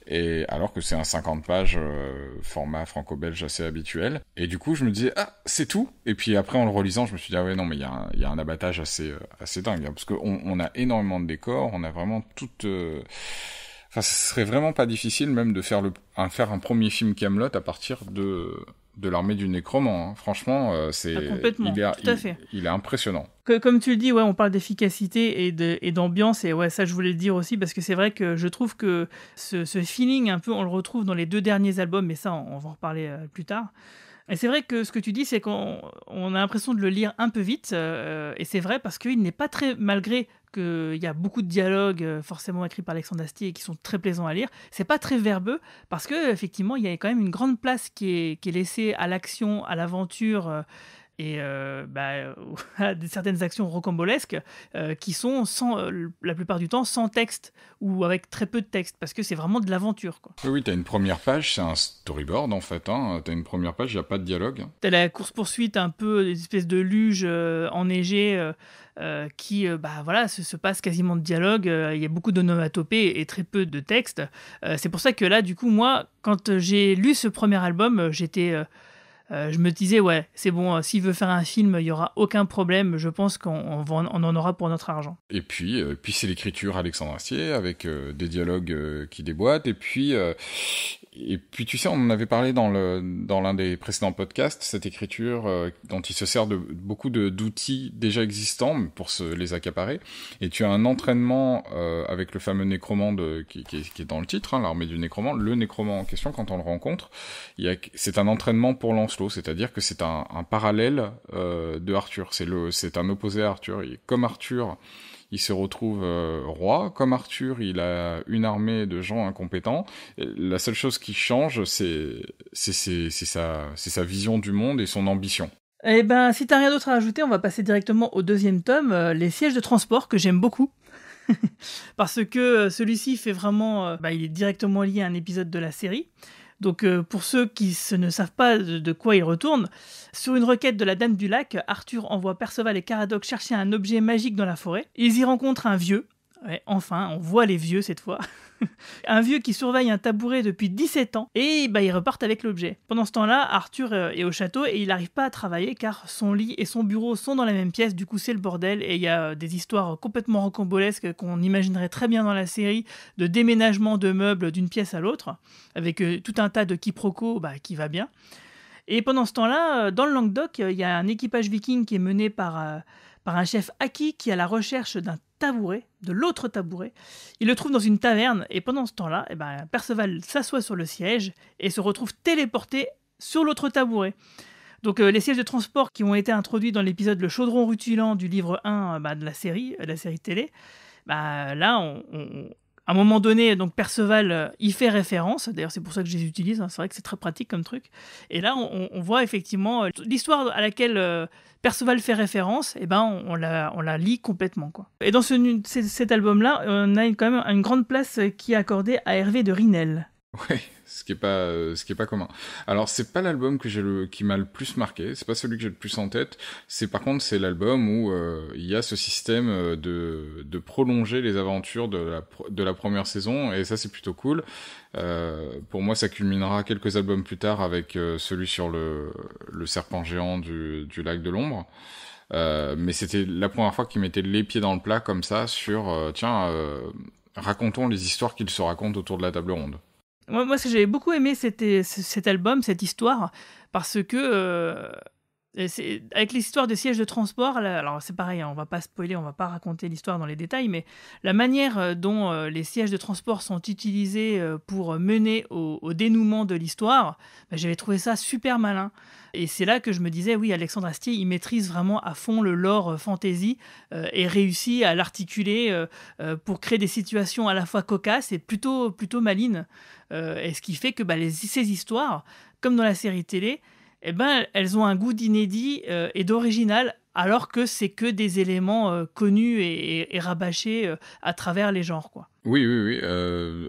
Et alors que c'est un 50 pages, euh, format franco-belge assez habituel. Et du coup, je me disais, ah, c'est tout. Et puis après, en le relisant, je me suis dit, ah ouais, non, mais il y, a un, y a un abattage assez, euh, assez dingue, hein, parce qu'on on a énormément de décors, on a vraiment toute, euh, Enfin, ce serait vraiment pas difficile même de faire le, faire un premier film Camelot à partir de, de l'armée du nécromant. Hein. Franchement, euh, c'est ah, complètement, il à fait. Il, est impressionnant. comme tu le dis, ouais, on parle d'efficacité et d'ambiance, et, ouais, ça je voulais le dire aussi, parce que c'est vrai que je trouve que ce, feeling, un peu, on le retrouve dans les deux derniers albums, mais ça on, va en reparler euh, plus tard. Et c'est vrai que ce que tu dis, c'est qu'on a l'impression de le lire un peu vite, euh, et c'est vrai parce qu'il n'est pas très, malgré qu'il y a beaucoup de dialogues euh, forcément écrits par Alexandre Astier et qui sont très plaisants à lire, c'est pas très verbeux parce que effectivement il y a quand même une grande place qui est, laissée à l'action, à l'aventure. Euh, et euh, bah, euh, à certaines actions rocambolesques euh, qui sont sans, la plupart du temps sans texte ou avec très peu de texte parce que c'est vraiment de l'aventure. Quoi. Oui, tu as une première page, c'est un storyboard en fait. Hein. Tu as une première page, il n'y a pas de dialogue. Tu as la course-poursuite un peu, une espèce de luge enneigée. qui bah, voilà, se, passe quasiment de dialogue, il y a beaucoup d'onomatopées et très peu de texte. c'est pour ça que là, du coup, moi, quand j'ai lu ce premier album, j'étais euh, je me disais, ouais, c'est bon, euh, s'il veut faire un film, il n'y aura aucun problème. Je pense qu'on en aura pour notre argent. Et puis, euh, puis c'est l'écriture Alexandre Astier avec des dialogues qui déboîtent. Et puis, et puis tu sais, on en avait parlé dans le dans l'un des précédents podcasts, cette écriture euh, dont il se sert de beaucoup d'outils déjà existants pour se les accaparer. Et tu as un entraînement euh, avec le fameux nécromant de, qui, qui, est dans le titre, hein, l'armée du nécromant. Le nécromant en question, quand on le rencontre, il y a c'est un entraînement pour Lancelot, c'est-à-dire que c'est un, un, parallèle euh, de Arthur. C'est le c'est un opposé à Arthur. est comme Arthur il se retrouve euh, roi. Comme Arthur, il a une armée de gens incompétents. la seule chose qui change, c'est sa, sa vision du monde et son ambition. Eh ben, si t'as rien d'autre à ajouter, on va passer directement au deuxième tome, euh, les sièges de transport que j'aime beaucoup. Parce que euh, celui-ci fait vraiment, bah, il est directement lié à un épisode de la série. Donc euh, pour ceux qui ne savent pas de, quoi il retourne, sur une requête de la Dame du Lac, Arthur envoie Perceval et Caradoc chercher un objet magique dans la forêt. Ils y rencontrent un vieux. enfin, on voit les vieux cette fois. un vieux qui surveille un tabouret depuis 17 ans, et bah, ils repartent avec l'objet. Pendant ce temps-là, Arthur euh, est au château et il n'arrive pas à travailler car son lit et son bureau sont dans la même pièce, du coup c'est le bordel, et il y a euh, des histoires complètement rocambolesques qu'on imaginerait très bien dans la série, de déménagement de meubles d'une pièce à l'autre, avec euh, tout un tas de quiproquos bah, qui va bien. Et pendant ce temps-là, dans le Languedoc, il y a un équipage viking qui est mené par, par un chef Aki qui est à la recherche d'un tabouret, de l'autre tabouret. Il le trouve dans une taverne et pendant ce temps-là, eh ben, Perceval s'assoit sur le siège et se retrouve téléporté sur l'autre tabouret. Donc euh, les sièges de transport qui ont été introduits dans l'épisode Le chaudron rutilant du livre 1 euh, bah, de la série, euh, la série télé, bah, là on, à un moment donné, donc Perceval euh, y fait référence. D'ailleurs, c'est pour ça que je les utilise. Hein. C'est vrai que c'est très pratique comme truc. Et là, on, voit effectivement euh, l'histoire à laquelle euh, Perceval fait référence. Et eh ben, on, la, lit complètement, quoi. Et dans cet album-là, on a quand même une grande place qui est accordée à Hervé de Rinel. Ouais, ce qui est pas, euh, ce qui est pas commun. Alors c'est pas l'album que j'ai qui m'a le plus marqué. C'est pas celui que j'ai le plus en tête. C'est par contre c'est l'album où euh, il y a ce système euh, de prolonger les aventures de la de la première saison et ça c'est plutôt cool. pour moi ça culminera quelques albums plus tard avec celui sur le le serpent géant du lac de l'ombre. mais c'était la première fois qu'il mettait les pieds dans le plat comme ça sur tiens racontons les histoires qu'il se raconte autour de la table ronde. Moi, moi que j'avais beaucoup aimé, c'était cet album, cette histoire, parce que euh, avec l'histoire des sièges de transport, alors c'est pareil, on hein, on va pas spoiler, on va pas raconter l'histoire dans les détails, mais la manière euh, dont euh, les sièges de transport sont utilisés euh, pour mener au, dénouement de l'histoire, bah, j'avais trouvé ça super malin. Et c'est là que je me disais, oui, Alexandre Astier, il maîtrise vraiment à fond le lore fantasy et réussit à l'articuler pour créer des situations à la fois cocasses et plutôt, plutôt malines. et ce qui fait que bah, ces histoires, comme dans la série télé, eh ben, elles ont un goût d'inédit euh, et d'original, alors que c'est que des éléments euh, connus et, rabâchés euh, à travers les genres. Quoi. Oui, oui, oui.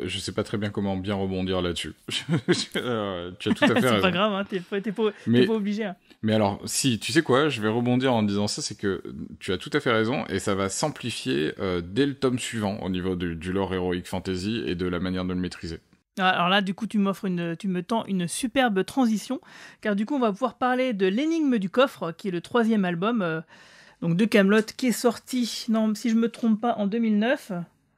je sais pas très bien comment bien rebondir là-dessus. tu as tout à fait C'est pas grave, hein, t'es pas, obligé. Hein. Mais alors, si, tu sais quoi, je vais rebondir en disant ça, c'est que tu as tout à fait raison, et ça va s'amplifier dès le tome suivant au niveau du, du lore héroïque fantasy et de la manière de le maîtriser. Ah, alors là, du coup, tu m'offres une, tu me tends une superbe transition, car du coup, on va pouvoir parler de l'énigme du coffre, qui est le troisième album euh, donc de Camelot, qui est sorti, non, si je me trompe pas, en 2009.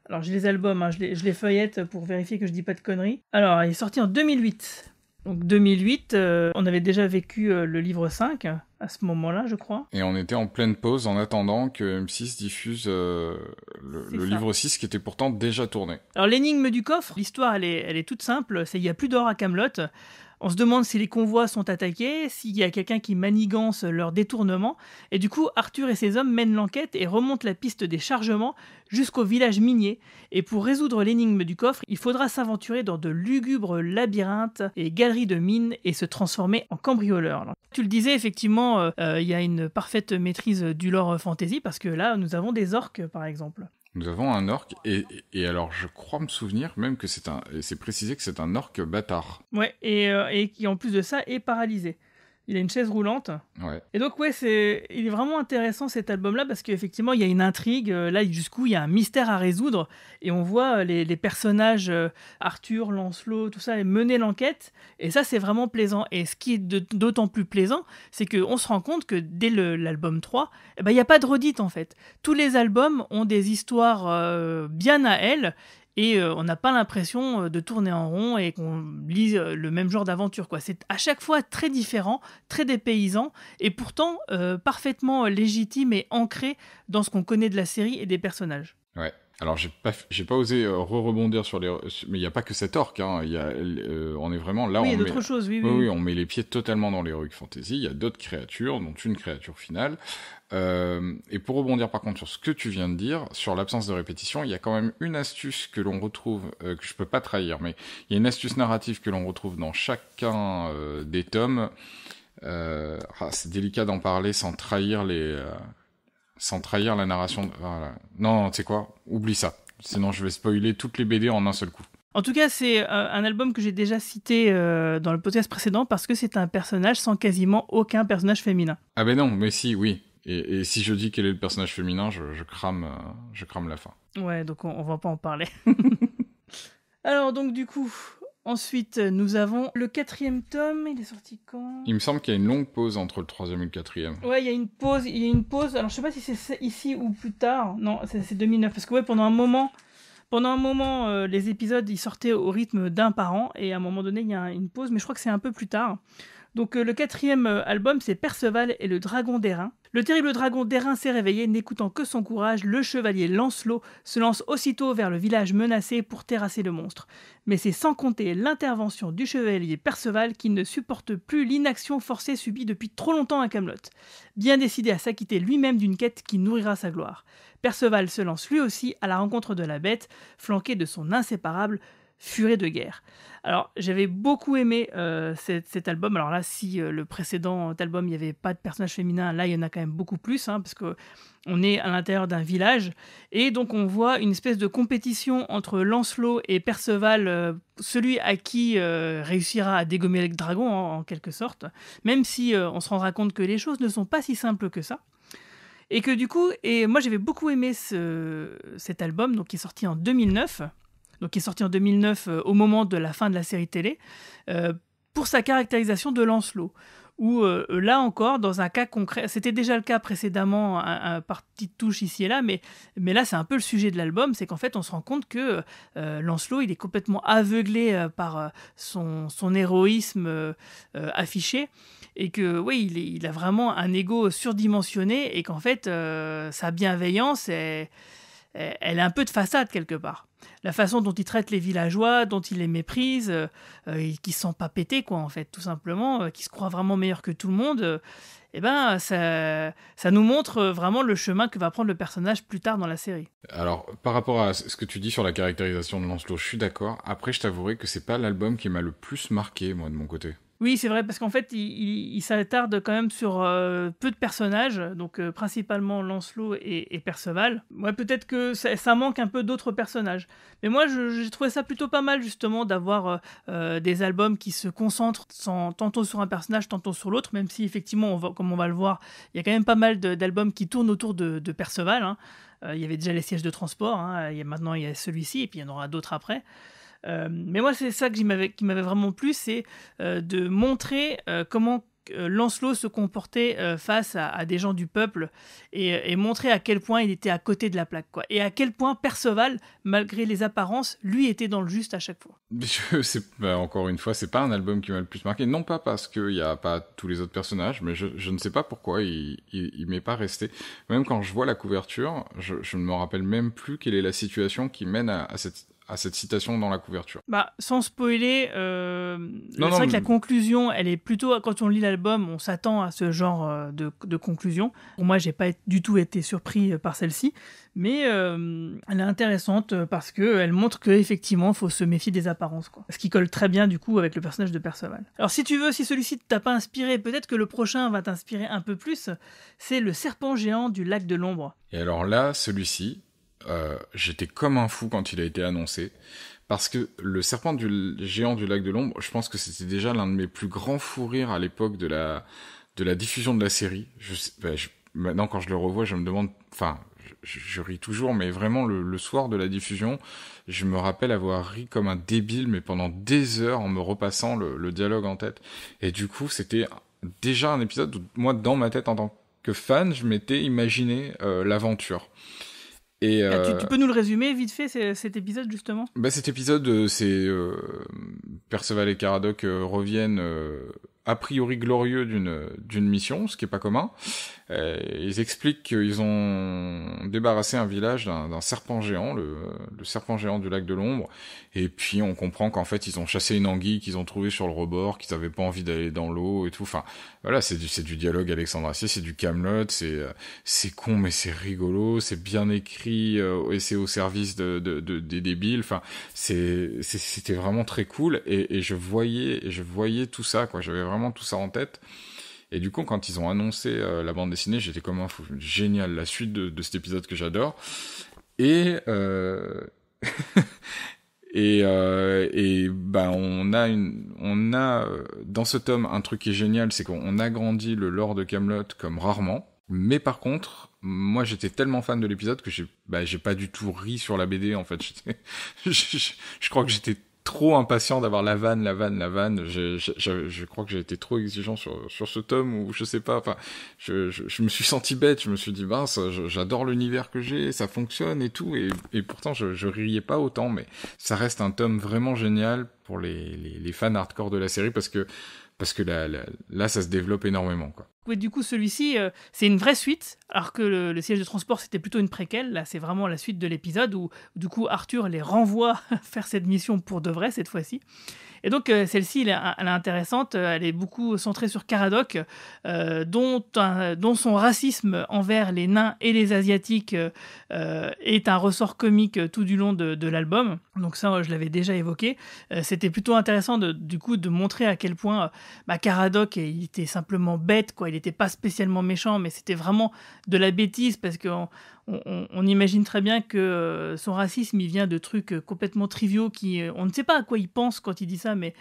Alors j'ai les albums, hein, je, les, feuillette pour vérifier que je dis pas de conneries. Alors, il est sorti en 2008. Donc 2008, euh, on avait déjà vécu euh, le livre 5 à ce moment-là, je crois. Et on était en pleine pause en attendant que M6 diffuse euh, le, livre 6 qui était pourtant déjà tourné. Alors l'énigme du coffre, l'histoire elle est, elle est toute simple, c'est il n'y a plus d'or à Camelot. On se demande si les convois sont attaqués, s'il y a quelqu'un qui manigance leur détournement, et du coup Arthur et ses hommes mènent l'enquête et remontent la piste des chargements jusqu'au village minier, et pour résoudre l'énigme du coffre, il faudra s'aventurer dans de lugubres labyrinthes et galeries de mines et se transformer en cambrioleur. tu le disais effectivement, euh, euh, il y a une parfaite maîtrise du lore fantasy, parce que là nous avons des orques par exemple. Nous avons un orc, et, alors je crois me souvenir même que c'est un, c'est précisé que c'est un orc bâtard. Ouais, et, euh, et qui en plus de ça est paralysé. Il a une chaise roulante. Et donc, ouais, c'est, il est vraiment intéressant cet album-là parce qu'effectivement, il y a une intrigue. Euh, là, jusqu'où il y a un mystère à résoudre. Et on voit euh, les, personnages, euh, Arthur, Lancelot, tout ça, mener l'enquête. Et ça, c'est vraiment plaisant. Et ce qui est d'autant plus plaisant, c'est qu'on se rend compte que dès l'album 3, eh ben, il n'y a pas de redite en fait. Tous les albums ont des histoires bien à elles et euh, on n'a pas l'impression euh, de tourner en rond et qu'on lise euh, le même genre d'aventure. C'est à chaque fois très différent, très dépaysant, et pourtant parfaitement légitime et ancré dans ce qu'on connaît de la série et des personnages. Ouais. Alors j'ai pas pas osé re-rebondir sur les mais il n'y a pas que cet orc hein. on est vraiment là oui, on y a met choses, oui, oui, on met les pieds totalement dans les rues fantasy, il y a d'autres créatures dont une créature finale euh, et pour rebondir par contre sur ce que tu viens de dire, sur l'absence de répétition, il y a quand même une astuce que l'on retrouve, euh, que je peux pas trahir, mais il y a une astuce narrative que l'on retrouve dans chacun euh, des tomes. Ah, c'est délicat d'en parler sans trahir les, sans trahir la narration. Non, tu sais quoi, oublie ça. Sinon, je vais spoiler toutes les BD en un seul coup. En tout cas, c'est un album que j'ai déjà cité dans le podcast précédent parce que c'est un personnage sans quasiment aucun personnage féminin. Ah ben non, mais si, oui. Et, si je dis quel est le personnage féminin, je, crame, euh, je crame la fin. Ouais, donc on, on va pas en parler. Alors donc du coup, ensuite nous avons le quatrième tome. Il est sorti quand Il me semble qu'il y a une longue pause entre le troisième et le quatrième. Ouais, il y a une pause. Il y a une pause. Alors je sais pas si c'est ici ou plus tard. Non, c'est 2009 parce que ouais, pendant un moment. Pendant un moment, euh, les épisodes ils sortaient au rythme d'un par an, et à un moment donné, il y a une pause, mais je crois que c'est un peu plus tard. Donc euh, le quatrième euh, album, c'est Perceval et le Dragon d'airain. Le terrible dragon d'airain s'est réveillé, n'écoutant que son courage, le chevalier Lancelot se lance aussitôt vers le village menacé pour terrasser le monstre. Mais c'est sans compter l'intervention du chevalier Perceval qui ne supporte plus l'inaction forcée subie depuis trop longtemps à Camelot. Bien décidé à s'acquitter lui-même d'une quête qui nourrira sa gloire, Perceval se lance lui aussi à la rencontre de la bête, flanqué de son inséparable Furet de guerre. Alors j'avais beaucoup aimé euh, cet, album. Alors là, si euh, le précédent album il n'y avait pas de personnage féminin, là il y en a quand même beaucoup plus, hein, parce qu'on est à l'intérieur d'un village et donc on voit une espèce de compétition entre Lancelot et Perceval, euh, celui à qui réussira à dégommer le dragon en, quelque sorte. Même si on se rendra compte que les choses ne sont pas si simples que ça. Et que du coup, et moi j'avais beaucoup aimé ce, cet album, donc qui est sorti en 2009 donc qui est sorti en 2009 euh, au moment de la fin de la série télé, euh, pour sa caractérisation de Lancelot. Où euh, là encore, dans un cas concret, c'était déjà le cas précédemment, un, par petites touche ici et là, mais, mais là c'est un peu le sujet de l'album, c'est qu'en fait on se rend compte que Lancelot il est complètement aveuglé par son, son héroïsme affiché et que oui, il, il, a vraiment un ego surdimensionné et qu'en fait sa bienveillance est euh, elle a un peu de façade quelque part. La façon dont il traite les villageois, dont il les méprise, euh, euh, qui ne sont pas pété, quoi, en fait, tout simplement, qui se croit vraiment meilleur que tout le monde, eh ben, ça, ça nous montre vraiment le chemin que va prendre le personnage plus tard dans la série. Alors, par rapport à ce que tu dis sur la caractérisation de Lancelot, je suis d'accord. Après, je t'avouerai que c'est pas l'album qui m'a le plus marqué, moi, de mon côté. Oui, c'est vrai, parce qu'en fait, il, il, s'attarde quand même sur euh, peu de personnages, donc euh, principalement Lancelot et, Perceval. Ouais, peut-être que ça, manque un peu d'autres personnages. Mais moi, j'ai trouvé ça plutôt pas mal, justement, d'avoir euh, des albums qui se concentrent sans, tantôt sur un personnage, tantôt sur l'autre, même si, effectivement, comme on va le voir, il y a quand même pas mal d'albums qui tournent autour de, Perceval. Hein. Il y avait déjà les sièges de transport, hein, maintenant il y a celui-ci, et puis il y en aura d'autres après. Euh, mais moi, c'est ça qui m'avait vraiment plu, c'est euh, de montrer euh, comment Lancelot se comportait face à, des gens du peuple et, montrer à quel point il était à côté de la plaque, quoi. Et à quel point Perceval, malgré les apparences, lui était dans le juste à chaque fois. Bah, encore une fois, c'est pas un album qui m'a le plus marqué. Non pas parce qu'il n'y a pas tous les autres personnages, mais je, ne sais pas pourquoi il, il, m'est pas resté. Même quand je vois la couverture, je, ne me rappelle même plus quelle est la situation qui mène à, cette, à cette citation dans la couverture. Bah, sans spoiler, euh, c'est vrai que la conclusion, elle est plutôt, quand on lit l'album, on s'attend à ce genre euh, de, conclusion. Pour moi, j'ai pas du tout été surpris euh, par celle-ci, mais elle est intéressante parce qu'elle montre qu'effectivement, faut se méfier des apparences, quoi. Ce qui colle très bien, du coup, avec le personnage de Perceval. Alors, si tu veux, si celui-ci t'a pas inspiré, peut-être que le prochain va t'inspirer un peu plus, c'est le serpent géant du lac de l'ombre. Et alors là, celui-ci, euh, j'étais comme un fou quand il a été annoncé. Parce que le serpent du géant du lac de l'ombre, je pense que c'était déjà l'un de mes plus grands fous rires à l'époque de la, de la diffusion de la série. Je, ben, maintenant, quand je le revois, je me demande, enfin, je, ris toujours, mais vraiment le, soir de la diffusion, je me rappelle avoir ri comme un débile, mais pendant des heures en me repassant le, dialogue en tête. Et du coup, c'était déjà un épisode où moi, dans ma tête, en tant que fan, je m'étais imaginé euh, l'aventure. Et, ah, euh, tu, peux nous le résumer vite fait cet épisode justement bah, Cet épisode, euh, c'est euh, Perceval et Caradoc reviennent a priori glorieux d'une d'une mission, ce qui est pas commun, euh, ils expliquent qu'ils ont débarrassé un village d'un serpent géant, le, le, serpent géant du lac de l'ombre, et puis on comprend qu'en fait ils ont chassé une anguille qu'ils ont trouvée sur le rebord, qu'ils n'avaient pas envie d'aller dans l'eau et tout. Enfin, voilà, c'est du, du dialogue Alexandre c'est du Camelot, c'est euh, c'est con mais c'est rigolo, c'est bien écrit euh, et c'est au service de, de, de, des débiles. Enfin, c'était vraiment très cool et, et je voyais je voyais tout ça quoi, j'avais vraiment tout ça en tête. Et du coup, quand ils ont annoncé euh, la bande dessinée, j'étais comme un fou. Génial, la suite de, cet épisode que j'adore. Et euh, et, euh, et ben on a une, on a dans ce tome un truc qui est génial, c'est qu'on agrandit le lore de Camelot comme rarement. Mais par contre, moi j'étais tellement fan de l'épisode que j'ai bah, j'ai pas du tout ri sur la BD en fait. je crois que j'étais trop impatient d'avoir la vanne, la vanne, la vanne. Je, je, je, crois que j'ai été trop exigeant sur, sur ce tome ou je sais pas. Enfin, je, je, me suis senti bête. Je me suis dit ça j'adore l'univers que j'ai, ça fonctionne et tout. Et, et pourtant, je, je riais pas autant. Mais ça reste un tome vraiment génial pour les, les, les fans hardcore de la série parce que parce que là, là, ça se développe énormément. Quoi. du coup, celui-ci, euh, c'est une vraie suite, alors que le, le siège de transport, c'était plutôt une préquelle. Là, c'est vraiment la suite de l'épisode où, du coup, Arthur les renvoie faire cette mission pour de vrai cette fois-ci. Et donc, euh, celle-ci, elle, est intéressante. Euh, elle est beaucoup centrée sur Caradoc, euh, dont, dont son racisme envers les nains et les asiatiques est un ressort comique tout du long de, l'album. Donc ça, je l'avais déjà évoqué. C'était plutôt intéressant de, du coup de montrer à quel point bah, Caradoc, il était simplement bête, quoi. Il n'était pas spécialement méchant, mais c'était vraiment de la bêtise parce que on, imagine très bien que euh, son racisme, il vient de trucs euh, complètement triviaux qui, euh, on ne sait pas à quoi il pense quand il dit ça, mais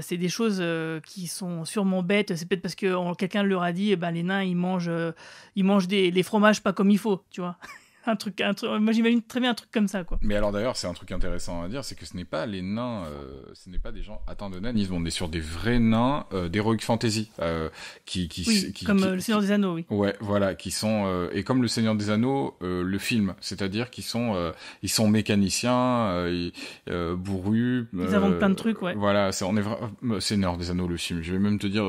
c'est des choses qui sont sûrement bêtes. C'est peut-être parce que quelqu'un leur a dit, eh ben, les nains, ils mangent, ils mangent des, les fromages pas comme il faut, tu vois un truc, un truc moi j'imagine très bien un truc comme ça quoi. Mais alors d'ailleurs c'est un truc intéressant à dire, c'est que ce n'est pas les nains, euh, ce n'est pas des gens atteints de nanisme, on est sur des vrais nains euh, d'heroic fantasy euh, qui, qui, oui, comme euh, le Seigneur des Anneaux oui. Ouais voilà qui sont euh, et comme le Seigneur des Anneaux euh, le film, c'est-à-dire qu'ils sont ils sont mécaniciens, bourrus. Ils inventent plein de trucs ouais. Voilà c'est on est vraiment... Seigneur des Anneaux le film, je vais même te dire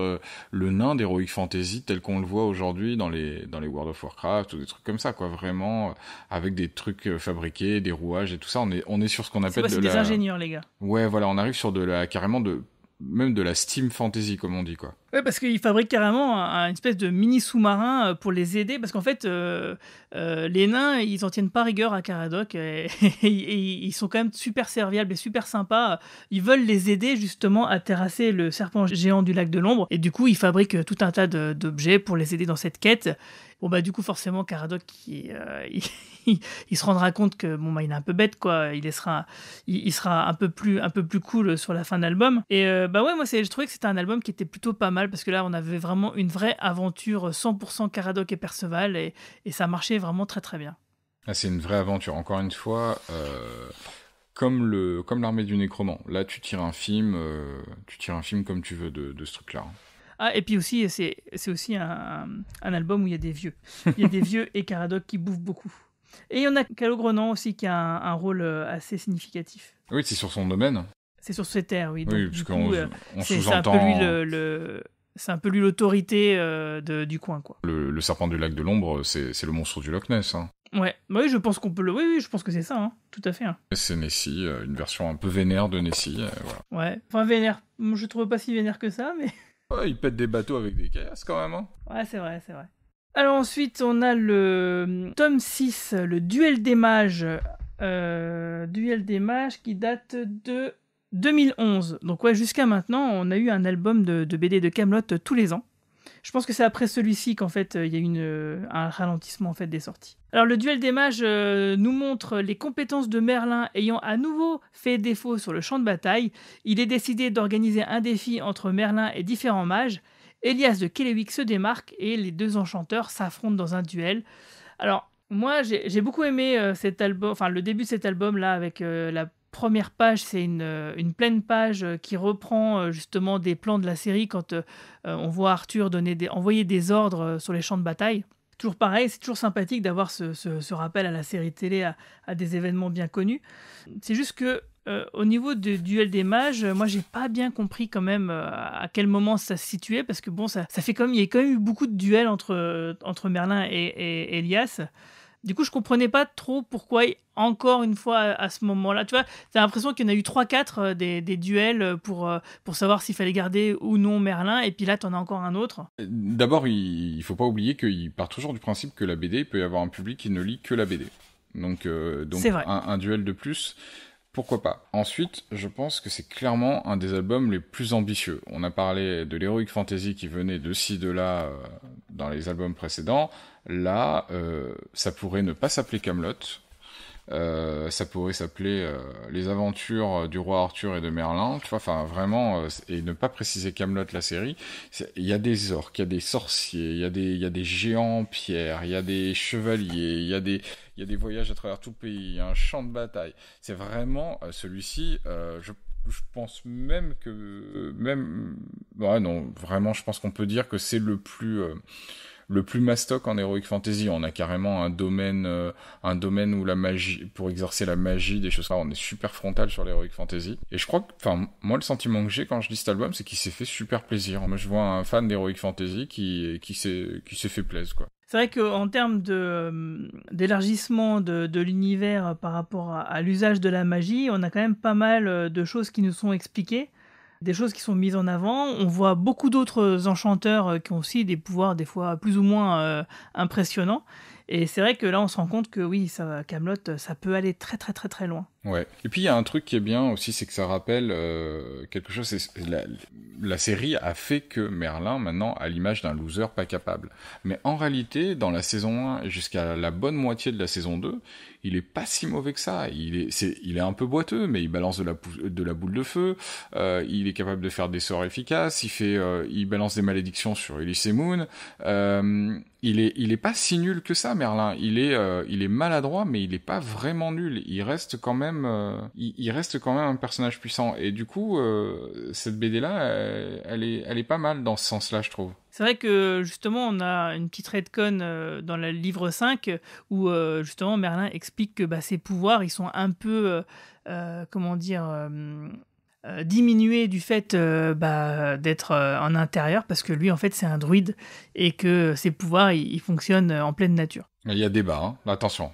le nain d'heroic fantasy tel qu'on le voit aujourd'hui dans les dans les World of Warcraft ou des trucs comme ça quoi vraiment avec des trucs euh, fabriqués, des rouages et tout ça. On est, on est sur ce qu'on appelle des ingénieurs, les gars. Ouais, voilà, on arrive sur de la carrément de même de la steam fantasy comme on dit quoi. Ouais parce qu'ils fabriquent carrément une espèce de mini sous-marin euh, pour les aider parce qu'en fait euh, les nains ils en tiennent pas rigueur à Karadoc. et, ils sont quand même super serviables et super sympas. Ils veulent les aider justement à terrasser le serpent géant du lac de l'ombre et du coup ils fabriquent tout un tas d'objets pour les aider dans cette quête Bon, bah, du coup, forcément, Caradoc, euh, il, il, se rendra compte que, bon, bah, il est un peu bête, quoi. Il sera, il, sera un peu plus, un peu plus cool sur la fin de l'album. Et euh, bah, ouais, moi, je trouvais que c'était un album qui était plutôt pas mal parce que là, on avait vraiment une vraie aventure 100% euh, Caradoc et Perceval et, ça marchait vraiment très, très bien. Ah, c'est une vraie aventure. Encore une fois, comme le comme l'armée du nécromant. Là, tu tires un film, tu tires un film comme tu veux de, de ce truc-là. Hein. Ah, et puis aussi, c'est aussi un, un, album où il y a des vieux. Il y a des vieux et Caradoc qui bouffent beaucoup. Et il y en a Calo aussi qui a un, rôle euh, assez significatif. Oui, c'est sur son domaine. C'est sur ses terres, oui. oui, parce qu'on euh, sous-entend. C'est un peu lui l'autorité euh, du coin quoi. Le, serpent du lac de l'ombre, c'est le monstre du Loch Ness. Hein. Ouais, bah oui, je pense qu'on peut Oui, oui, je pense que c'est ça, hein. tout à fait. Hein. C'est Nessie, une version un peu vénère de Nessie. Ouais, enfin vénère, je trouve pas si vénère que ça, mais. Ouais, ils pètent des bateaux avec des caillasses quand même. Hein. Ouais, c'est vrai, c'est vrai. Alors ensuite, on a le euh, tome 6, le duel des mages. Euh, duel des mages qui date de 2011. Donc ouais, jusqu'à maintenant, on a eu un album de, de BD de Camelot tous les ans. Je pense que c'est après celui-ci qu'en fait euh, il y a une, euh, un ralentissement en fait des sorties. Alors le duel des mages euh, nous montre les compétences de Merlin ayant à nouveau fait défaut sur le champ de bataille. Il est décidé d'organiser un défi entre Merlin et différents mages. Elias de Kellewick se démarque et les deux enchanteurs s'affrontent dans un duel. Alors moi j'ai beaucoup aimé cet album, enfin le début de cet album là avec la première page, c'est une, euh, pleine page euh, qui reprend euh, justement des plans de la série quand on voit Arthur donner des, envoyer des ordres sur les champs de bataille toujours pareil, c'est toujours sympathique d'avoir ce, rappel à la série télé, à, des événements bien connus. C'est juste que au niveau du de duel des mages, moi j'ai pas bien compris quand même à quel moment ça se situait parce que bon, ça, ça fait comme il y a quand même eu beaucoup de duels entre, entre Merlin et Elias. Du coup, je comprenais pas trop pourquoi, encore une fois, à ce moment-là, tu vois, t'as l'impression qu'il y en a eu 3-4 euh, des, des, duels euh, pour, euh, pour savoir s'il fallait garder ou non Merlin, et puis là, t'en as encore un autre. D'abord, il, faut pas oublier qu'il part toujours du principe que la BD, il peut y avoir un public qui ne lit que la BD. Donc, donc un, duel de plus, pourquoi pas. Ensuite, je pense que c'est clairement un des albums les plus ambitieux. On a parlé de l'Heroic Fantasy qui venait de ci, de là, dans les albums précédents. Là, euh, ça pourrait ne pas s'appeler Camelot. Euh, ça pourrait s'appeler euh, les aventures du roi Arthur et de Merlin, tu vois, enfin vraiment, et ne pas préciser Camelot la série, il y a des orques, il y a des sorciers, il y, a des, y a des géants en pierre, il y a des chevaliers, il y, a des, y a des voyages à travers tout le pays, y a un champ de bataille. C'est vraiment celui-ci, je pense même que même ouais bah non vraiment je pense qu'on peut dire que c'est le plus le plus mastoc en Heroic Fantasy. On a carrément un domaine, euh, un domaine où la magie, pour exercer la magie, des choses comme ça, on est super frontal sur l'Heroic Fantasy. Et je crois que, enfin, moi, le sentiment que j'ai quand je lis cet album, c'est qu'il s'est fait super plaisir. Moi, je vois un fan d'Heroic Fantasy qui, qui s'est, fait plaisir, quoi. C'est vrai qu'en termes euh, d'élargissement de, l'univers par rapport à l'usage de la magie, on a quand même pas mal euh, de choses qui nous sont expliquées des choses qui sont mises en avant. On voit beaucoup d'autres enchanteurs euh, qui ont aussi des pouvoirs des fois plus ou moins euh, impressionnants. Et c'est vrai que là, on se rend compte que oui, ça, Camelot, ça peut aller très très très très loin. Ouais. Et puis il y a un truc qui est bien aussi, c'est que ça rappelle euh, quelque chose. La, série a fait que Merlin maintenant a l'image d'un loser pas capable. Mais en réalité, dans la saison 1 jusqu'à la bonne moitié de la saison 2, il est pas si mauvais que ça. Il est, il est un peu boiteux, mais il balance de la, de la boule de feu. Euh, il est capable de faire des sorts efficaces. Il fait, euh, il balance des malédictions sur Elise et Moon. il est, il est pas si nul que ça, Merlin. Il est, il est maladroit, mais il est pas vraiment nul. Il reste quand même euh, il, reste quand même un personnage puissant. Et du coup, euh, cette BD là, elle, est, pas mal dans ce sens-là, je trouve. C'est vrai que justement, on a une petite redcon euh, dans le livre 5 où justement Merlin explique que bah, ses pouvoirs, ils sont un peu, comment dire, diminués du fait bah, d'être en intérieur parce que lui, en fait, c'est un druide et que ses pouvoirs, ils fonctionnent en pleine nature. Il y a débat, hein. Bah, attention.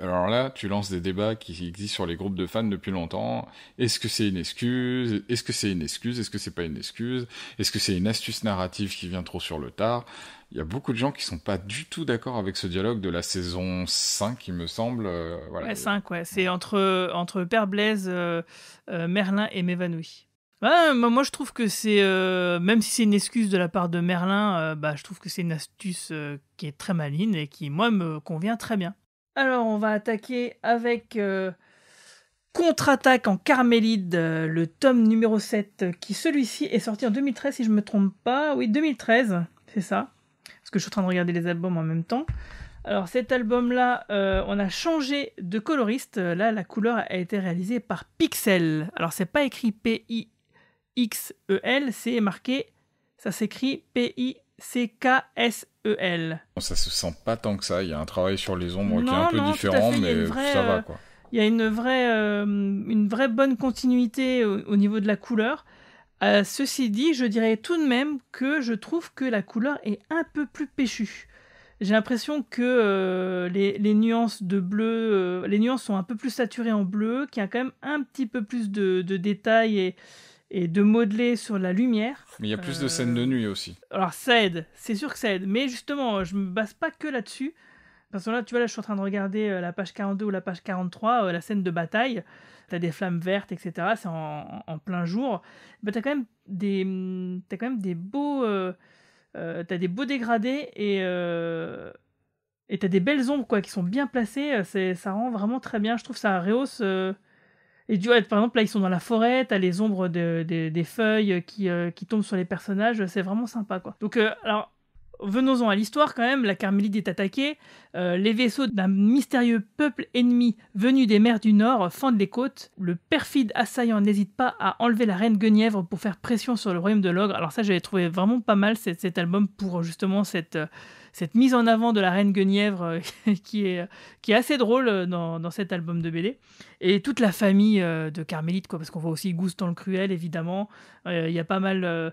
Alors là, tu lances des débats qui existent sur les groupes de fans depuis longtemps. Est-ce que c'est une excuse Est-ce que c'est une excuse Est-ce que c'est pas une excuse Est-ce que c'est une astuce narrative qui vient trop sur le tard Il y a beaucoup de gens qui sont pas du tout d'accord avec ce dialogue de la saison 5, il me semble. Euh, ouais, 5, C'est entre, entre Père Blaise, euh, euh, Merlin et M'évanoui moi, je trouve que c'est, euh, même si c'est une excuse de la part de Merlin, euh, bah, je trouve que c'est une astuce euh, qui est très maligne et qui, moi, me convient très bien. Alors, on va attaquer avec Contre-attaque en Carmélide, le tome numéro 7, qui celui-ci est sorti en 2013, si je ne me trompe pas. Oui, 2013, c'est ça. Parce que je suis en train de regarder les albums en même temps. Alors cet album-là, on a changé de coloriste. Là, la couleur a été réalisée par Pixel. Alors c'est pas écrit P-I e c'est marqué, ça s'écrit P-I-C-K-S-E-L. Ça se sent pas tant que ça, il y a un travail sur les ombres qui est un peu différent, mais ça va euh, Il y a une vraie, euh, une vraie bonne continuité au, niveau de la couleur. Euh, ceci dit, je dirais tout de même que je trouve que la couleur est un peu plus péchue. J'ai l'impression que les, nuances de bleu, les nuances sont un peu plus saturées en bleu, qu'il y a quand même un petit peu plus de, de détails et, et de modeler sur la lumière. Mais il y a plus de euh, scènes de nuit aussi. Alors ça aide, c'est sûr que ça aide. Mais justement, je me base pas que là-dessus. Parce que là, tu vois, là, je suis en train de regarder euh, la page 42 ou la page 43, euh, la scène de bataille. Tu as des flammes vertes, etc. C'est en, plein jour. Mais tu quand des, mm, as quand même des beaux, t'as des beaux dégradés et et as des belles ombres quoi qui sont bien placées. C'est, ça rend vraiment très bien. Je trouve ça rehausse et du coup par exemple, là, ils sont dans la forêt, t'as les ombres des feuilles qui, euh, qui tombent sur les personnages, c'est vraiment sympa, quoi. Donc, euh, alors, venons-en à l'histoire quand même, la Carmélite est attaquée, euh, les vaisseaux d'un mystérieux peuple ennemi venu des mers du Nord fendent les côtes, le perfide assaillant n'hésite pas à enlever la reine Guenièvre pour faire pression sur le royaume de l'ogre, alors ça j'avais trouvé vraiment pas mal cet album pour justement cette, cette mise en avant de la reine Guenièvre euh, qui, est, euh, qui est assez drôle euh, dans, cet album de BD. Et toute la famille de Carmélite, quoi, parce qu'on voit aussi Goustan le Cruel, évidemment. Il y a pas mal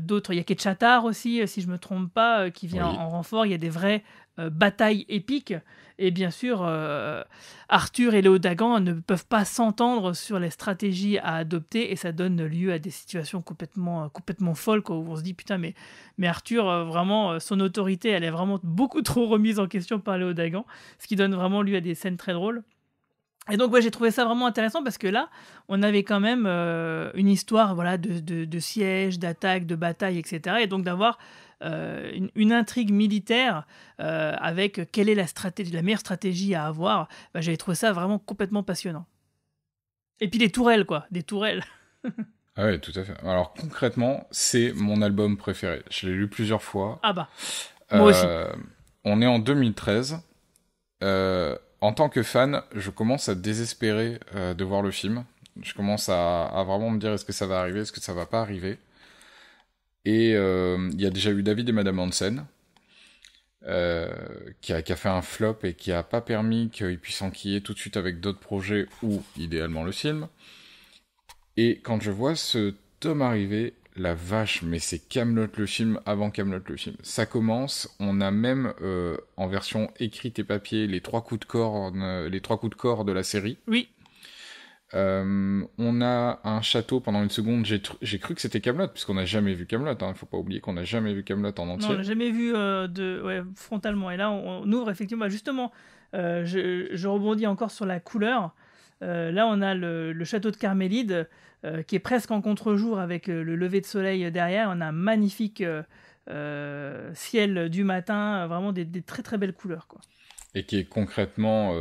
d'autres. Il y a Ketchatar aussi, si je ne me trompe pas, qui vient en renfort. Il y a des vrais euh, bataille épique. Et bien sûr, euh, Arthur et Léodagan ne peuvent pas s'entendre sur les stratégies à adopter et ça donne lieu à des situations complètement, euh, complètement folles où on se dit putain, mais, mais Arthur, vraiment, son autorité, elle est vraiment beaucoup trop remise en question par Léodagan, ce qui donne vraiment lieu à des scènes très drôles. Et donc, moi j'ai trouvé ça vraiment intéressant parce que là, on avait quand même une histoire voilà, de, de, de siège, d'attaque, de bataille, etc. Et donc, d'avoir euh, une, intrigue militaire euh, avec quelle est la, stratégie, la meilleure stratégie à avoir, bah, j'avais trouvé ça vraiment complètement passionnant. Et puis les tourelles, quoi, des tourelles. ah tout à fait. Alors concrètement, c'est mon album préféré. Je l'ai lu plusieurs fois. Ah bah, euh, moi aussi. On est en 2013. en tant que fan, je commence à désespérer de voir le film. Je commence à, à vraiment me dire est-ce que ça va arriver, est-ce que ça va pas arriver. Et euh, il y a déjà eu David et Madame Hansen, euh, qui a, fait un flop et qui a pas permis qu'il puisse enquiller tout de suite avec d'autres projets ou idéalement le film. Et quand je vois ce tome arriver, la vache, mais c'est Camelot le film avant Camelot le film. Ça commence, on a même euh, en version écrite et papier les trois coups de corne, les trois coups de corps de la série. Oui. Euh, on a un château pendant une seconde. J'ai cru que c'était Camelot puisqu'on n'a jamais vu Camelot. Il hein, ne faut pas oublier qu'on n'a jamais vu Camelot en entier. on n'a jamais vu euh, de frontalement. Et là, on, ouvre effectivement. Bah, justement, euh, je, rebondis encore sur la couleur. là, on a le, château de Carmélide qui est presque en contre-jour avec le lever de soleil derrière. On a un magnifique ciel du matin, vraiment des, très très belles couleurs. Quoi. Et qui est concrètement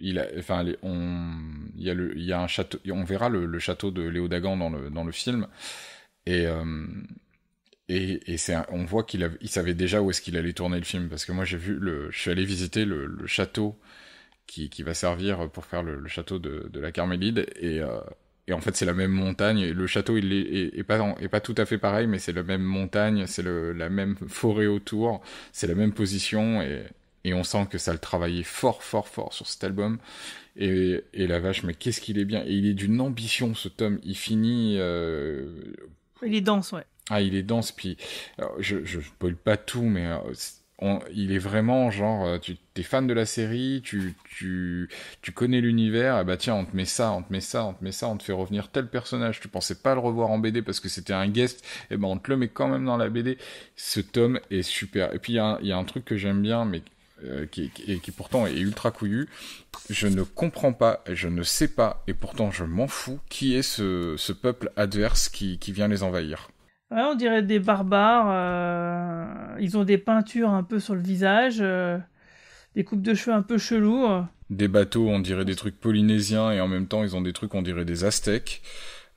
il enfin, on, il y a le, un château, on verra le, château de Léo Dagan dans le, film. Euh, et, et, c'est, on voit qu'il savait déjà où est-ce qu'il allait tourner le film parce que moi j'ai vu le, je suis allé visiter le, château qui, va servir pour faire le, château de, la Carmélide euh, et, en fait c'est la même montagne le château il est, pas est pas tout à fait pareil mais c'est la même montagne c'est la même forêt autour c'est la même position et et on sent que ça le travaillait fort, fort, fort sur cet album. Et, et la vache, mais qu'est-ce qu'il est bien Et il est d'une ambition, ce tome. Il finit. Euh, il est dense, ouais. Ah, il est dense, puis je, je, je pas tout, mais euh, il est vraiment genre, euh, tu es fan de la série, tu, tu, tu connais l'univers, et ah bah tiens, on te met ça, on te met ça, on te met ça, on te fait revenir tel personnage, tu pensais pas le revoir en BD parce que c'était un guest, et eh ben on te le met quand même dans la BD. Ce tome est super. Et puis il y a, un truc que j'aime bien, mais euh, qui, qui pourtant est ultra couillu. Je ne comprends pas, je ne sais pas, et pourtant je m'en fous, qui est ce, peuple adverse qui, vient les envahir. on dirait des barbares. Euh, ils ont des peintures un peu sur le visage, euh, des coupes de cheveux un peu cheloues. Des bateaux, on dirait des trucs polynésiens, et en même temps ils ont des trucs, on dirait des aztèques.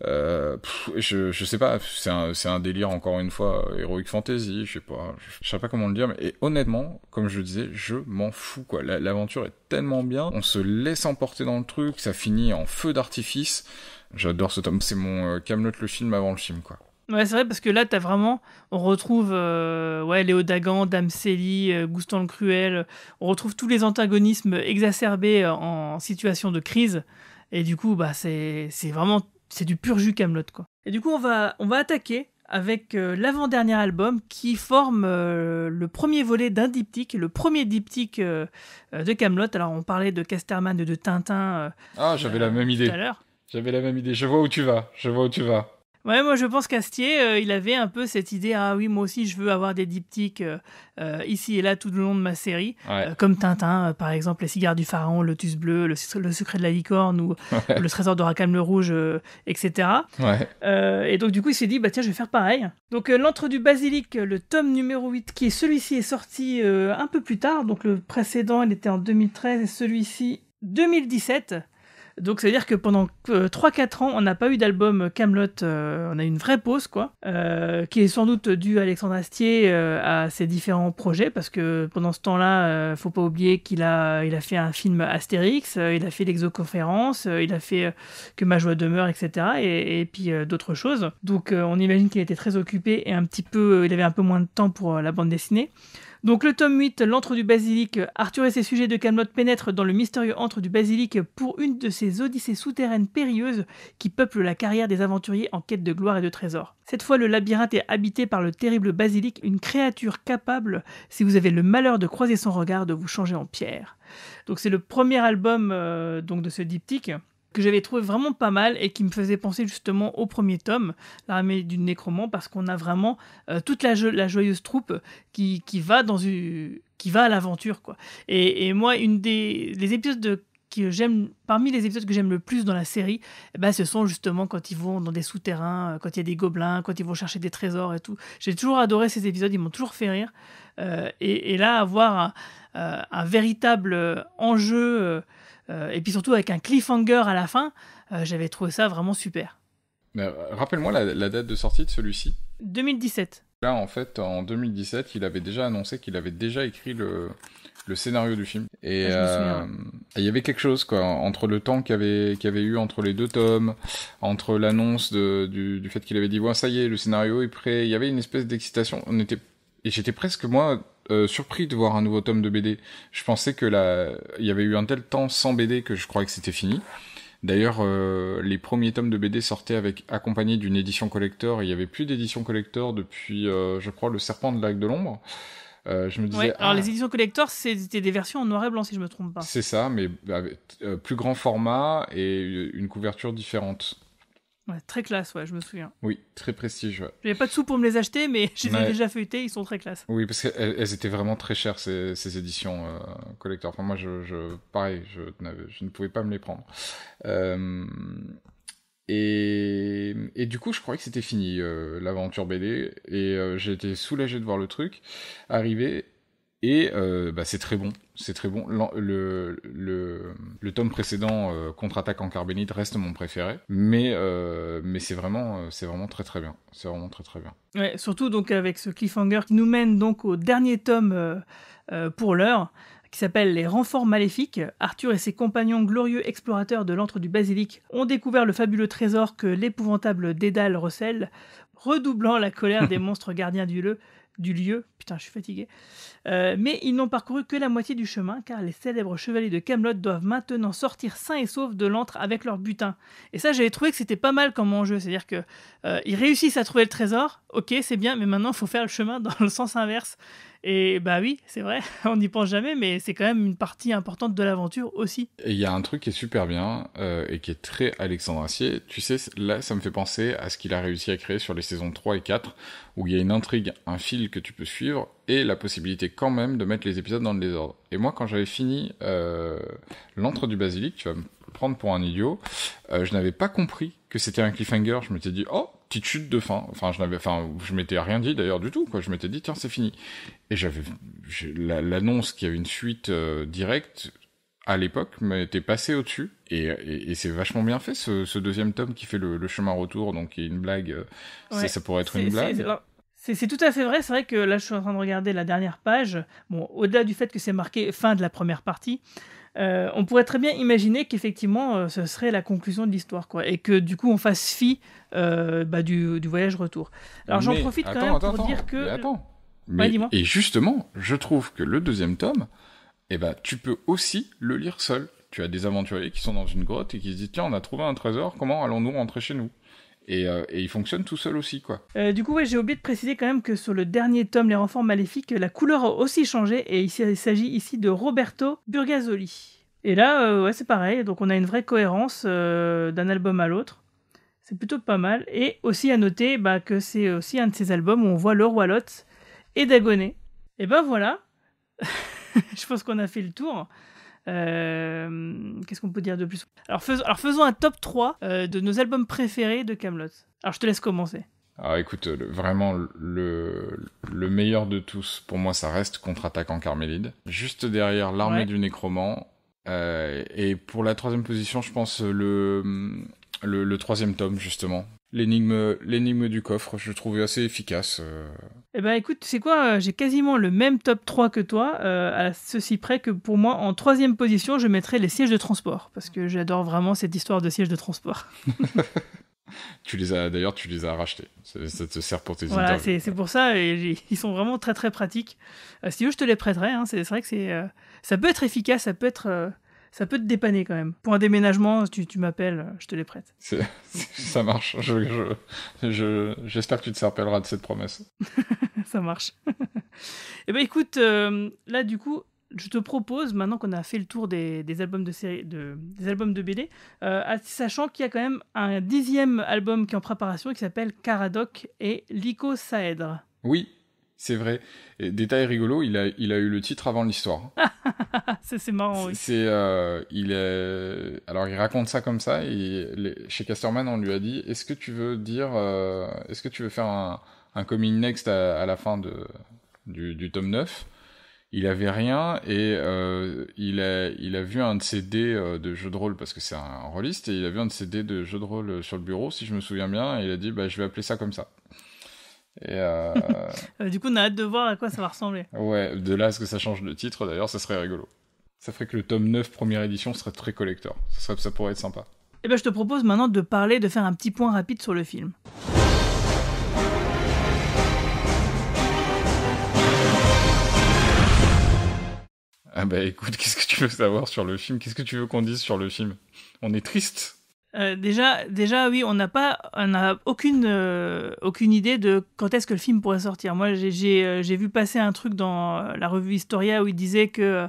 Euh, je, sais pas, c'est un, délire encore une fois, euh, héroïque Heroic Fantasy, je sais pas, je, sais pas comment le dire, mais honnêtement, comme je le disais, je m'en fous quoi. l'aventure est tellement bien, on se laisse emporter dans le truc, ça finit en feu d'artifice. J'adore ce tome, c'est mon euh, Camelot le film avant le film quoi. Ouais, c'est vrai, parce que là, t'as vraiment. On retrouve ouais, Léo Dagan, Dame Célie, le Cruel. On retrouve tous les antagonismes exacerbés en situation de crise. Et du coup, bah, c'est, c'est vraiment c'est du pur jus Camelot quoi. Et du coup, on va, on va attaquer avec euh, l'avant-dernier album qui forme euh, le premier volet d'un diptyque, le premier diptyque euh, de Camelot. Alors, on parlait de Casterman et de Tintin. ah, j'avais la même idée. J'avais la même idée. Je vois où tu vas. Je vois où tu vas. Ouais, moi je pense qu'Astier, euh, il avait un peu cette idée ah oui, moi aussi je veux avoir des diptyques euh, euh, ici et là tout le long de ma série, comme Tintin par exemple, Les cigares du pharaon, Lotus bleu, le, secret de la licorne ou le trésor d'Oracam le rouge, etc. Ouais. et donc du coup il s'est dit bah tiens je vais faire pareil. Donc L'Entre du basilic, le tome numéro 8 qui est celui-ci est sorti un peu plus tard, donc le précédent il était en 2013 et celui-ci 2017. Donc ça veut dire que pendant 3-4 euh, ans, on n'a pas eu d'album Camelot, euh, on a eu une vraie pause, quoi, euh, qui est sans doute due à Alexandre Astier, à ses différents projets, parce que pendant ce temps-là, faut pas oublier qu'il a, il a fait un film Astérix, il a fait l'exoconférence, il a fait Que ma joie demeure, etc., et, et puis d'autres choses. Donc on imagine qu'il était très occupé et un petit peu, il avait un peu moins de temps pour la bande dessinée. Donc le tome 8, L'antre du basilic, Arthur et ses sujets de Camelot pénètrent dans le mystérieux antre du basilic pour une de ces odyssées souterraines périlleuses qui peuplent la carrière des aventuriers en quête de gloire et de trésors. Cette fois, le labyrinthe est habité par le terrible basilic, une créature capable, si vous avez le malheur de croiser son regard, de vous changer en pierre. Donc c'est le premier album euh, donc de ce diptyque que j'avais trouvé vraiment pas mal et qui me faisait penser justement au premier tome, l'armée du nécromant, parce qu'on a vraiment euh, toute la, joyeuse troupe qui, va dans une, qui va à l'aventure. quoi. Et, moi, une des épisodes que j'aime, parmi les épisodes que j'aime le plus dans la série, eh ben, ce sont justement quand ils vont dans des souterrains, euh, quand il y a des gobelins, quand ils vont chercher des trésors et tout. J'ai toujours adoré ces épisodes, ils m'ont toujours fait rire. Euh, et, là, avoir un véritable enjeu euh, et puis surtout avec un cliffhanger à la fin, euh, j'avais trouvé ça vraiment super. Euh, rappelle-moi la, date de sortie de celui-ci. 2017. Là, en fait, en 2017, il avait déjà annoncé qu'il avait déjà écrit le, scénario du film. Et ah, il y avait quelque chose, quoi, entre le temps qu'il y, avait, eu entre les deux tomes, entre l'annonce du, fait qu'il avait dit, ouais, ça y est, le scénario est prêt. Il y avait une espèce d'excitation. On était, et j'étais presque, moi, euh, surpris de voir un nouveau tome de BD. Je pensais que là, il y avait eu un tel temps sans BD que je croyais que c'était fini. D'ailleurs, euh, les premiers tomes de BD sortaient avec accompagnés d'une édition collector. Il n'y avait plus d'édition collector depuis, euh, je crois, le Serpent de lac de l'Ombre. je me disais, alors ah. les éditions collector, c'était des versions en noir et blanc si je me trompe pas. C'est ça, mais avec plus grand format et une couverture différente très classe, ouais, je me souviens. Oui, très prestige, Je J'avais pas de sous pour me les acheter, mais je les ai déjà feuilletés, ils sont très classe. Oui, parce qu'elles elles étaient vraiment très chères, ces, éditions euh, collector. Enfin, moi, je, pareil, je, je, ne pouvais pas me les prendre. Euh, et, du coup, je croyais que c'était fini, euh, l'aventure BD, et euh, j'ai été soulagé de voir le truc arriver, et euh, bah, c'est très bon, c'est très bon. Le, le, tome précédent, euh, Contre-attaque en carbonite, reste mon préféré, mais, euh, mais c'est vraiment, c'est vraiment très très bien. C'est vraiment très très bien. Ouais, surtout donc avec ce cliffhanger qui nous mène donc au dernier tome pour l'heure qui s'appelle Les Renforts Maléfiques, Arthur et ses compagnons glorieux explorateurs de l'antre du basilic ont découvert le fabuleux trésor que l'épouvantable Dédale recèle, redoublant la colère des monstres gardiens du lieu, du lieu putain je suis fatigué, euh, mais ils n'ont parcouru que la moitié du chemin car les célèbres chevaliers de Camelot doivent maintenant sortir sains et saufs de l'antre avec leur butin. Et ça, j'avais trouvé que c'était pas mal comme enjeu, c'est-à-dire que euh, ils réussissent à trouver le trésor, ok, c'est bien, mais maintenant il faut faire le chemin dans le sens inverse. Et bah oui, c'est vrai, on n'y pense jamais, mais c'est quand même une partie importante de l'aventure aussi. Et Il y a un truc qui est super bien euh, et qui est très Alexandre Tu sais, là, ça me fait penser à ce qu'il a réussi à créer sur les saisons 3 et 4, où il y a une intrigue, un fil que tu peux suivre, et la possibilité quand même de mettre les épisodes dans le désordre. Et moi, quand j'avais fini euh, l'entre du basilic, tu vas me prendre pour un idiot, euh, je n'avais pas compris que c'était un cliffhanger. Je m'étais dit, oh, petite chute de fin. Enfin, je n'avais, enfin, je m'étais rien dit d'ailleurs du tout. Quoi. Je m'étais dit, tiens, c'est fini. Et j'avais l'annonce qu'il y avait une suite euh, directe à l'époque m'était passé au-dessus. Et, et, et c'est vachement bien fait, ce, ce, deuxième tome qui fait le, le chemin retour, donc est une blague. Euh, ça, pourrait être une blague. C'est tout à fait vrai. C'est vrai que là, je suis en train de regarder la dernière page. Bon, au-delà du fait que c'est marqué fin de la première partie, euh, on pourrait très bien imaginer qu'effectivement, euh, ce serait la conclusion de l'histoire, quoi, et que du coup, on fasse fi euh, bah, du, voyage retour. Alors, j'en profite quand même pour dire que. Mais attends. Mais, et justement, je trouve que le deuxième tome, eh ben, tu peux aussi le lire seul. Tu as des aventuriers qui sont dans une grotte et qui se disent tiens, on a trouvé un trésor. Comment allons-nous rentrer chez nous euh, et, il fonctionne tout seul aussi quoi. Euh, du coup ouais, j'ai oublié de préciser quand même que sur le dernier tome Les Renforts Maléfiques, la couleur a aussi changé et il s'agit ici de Roberto Burgazzoli. Et là euh, ouais, c'est pareil, donc on a une vraie cohérence d'un album à l'autre. C'est plutôt pas mal. Et aussi à noter bah, que c'est aussi un de ces albums où on voit le roi Lotte et Dagonet. Et ben voilà, je pense qu'on a fait le tour. Euh, qu'est-ce qu'on peut dire de plus alors, faisons un top 3 euh, de nos albums préférés de Camelot. Alors je te laisse commencer. Ah, écoute, vraiment, le, le meilleur de tous, pour moi, ça reste Contre-attaque en Carmélide. Juste derrière L'armée du Nécroman. Euh, et pour la troisième position, je pense le, le troisième tome, justement, l'énigme, l'énigme du coffre. Je le trouvais assez efficace. Euh. Eh ben écoute, c'est quoi, euh, j'ai quasiment le même top 3 que toi, euh, à ceci près que pour moi, en troisième position, je mettrais les sièges de transport, parce que j'adore vraiment cette histoire de sièges de transport. tu les as d'ailleurs, tu les as rachetés. Ça, te sert pour tes voilà, C'est, c'est pour ça, et, ils sont vraiment très très pratiques. si je te les prêterai. Hein. c'est, vrai que c'est, ça peut être efficace, ça peut être ça peut te dépanner quand même. Pour un déménagement, tu, m'appelles, euh, je te les prête. ça marche. J'espère je, je, que tu te rappelleras de cette promesse. ça marche. Eh ben écoute, euh, là du coup, je te propose, maintenant qu'on a fait le tour des, albums, de série, de, des albums de BD, euh, sachant qu'il y a quand même un dixième album qui est en préparation qui s'appelle Caradoc et Lycosaèdre. Oui, c'est vrai. détail rigolo, il a, eu le titre avant l'histoire. c'est marrant, aussi euh, il est... Alors, il raconte ça comme ça. Et Chez Casterman, on lui a dit Est-ce que tu veux dire. Euh, est-ce que tu veux faire un, coming next à, la fin de, du, tome 9 il avait rien et euh, il, a, vu un de ses dés de jeu de rôle parce que c'est un rôliste et il a vu un de ses dés de jeu de rôle sur le bureau si je me souviens bien et il a dit bah, je vais appeler ça comme ça. Et euh, euh, du coup, on a hâte de voir à quoi ça va ressembler. Ouais, de là à ce que ça change de titre, d'ailleurs, ça serait rigolo. Ça ferait que le tome 9, première édition, serait très collector. Ça, pourrait être sympa. Et eh ben, je te propose maintenant de parler, de faire un petit point rapide sur le film. Ah bah écoute, qu'est-ce que tu veux savoir sur le film Qu'est-ce que tu veux qu'on dise sur le film On est triste euh, déjà, déjà, oui, on n'a pas, on aucune, euh, aucune idée de quand est-ce que le film pourrait sortir. Moi, j'ai euh, vu passer un truc dans la revue Historia où il disait que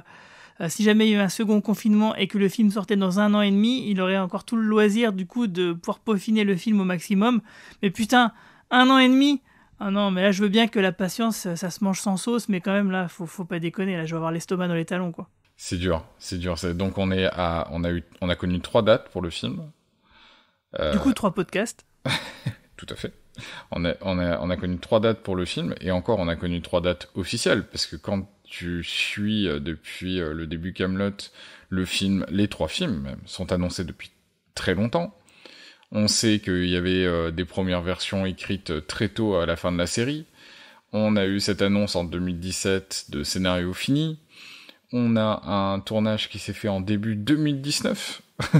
si jamais il y a eu un second confinement et que le film sortait dans un an et demi, il aurait encore tout le loisir du coup de pouvoir peaufiner le film au maximum. Mais putain, un an et demi ah non, mais là, je veux bien que la patience, ça se mange sans sauce, mais quand même, là, faut, faut pas déconner. Là, je vais avoir l'estomac dans les talons, quoi. C'est dur, c'est dur. Donc on est à, on a eu, on a connu trois dates pour le film. Euh, du coup, trois podcasts. Tout à fait. On a, on, a, connu trois dates pour le film, et encore, on a connu trois dates officielles, parce que quand tu suis euh, depuis euh, le début Camelot, le film, les trois films sont annoncés depuis très longtemps. On sait qu'il y avait des premières versions écrites très tôt à la fin de la série. On a eu cette annonce en 2017 de scénario fini. On a un tournage qui s'est fait en début 2019.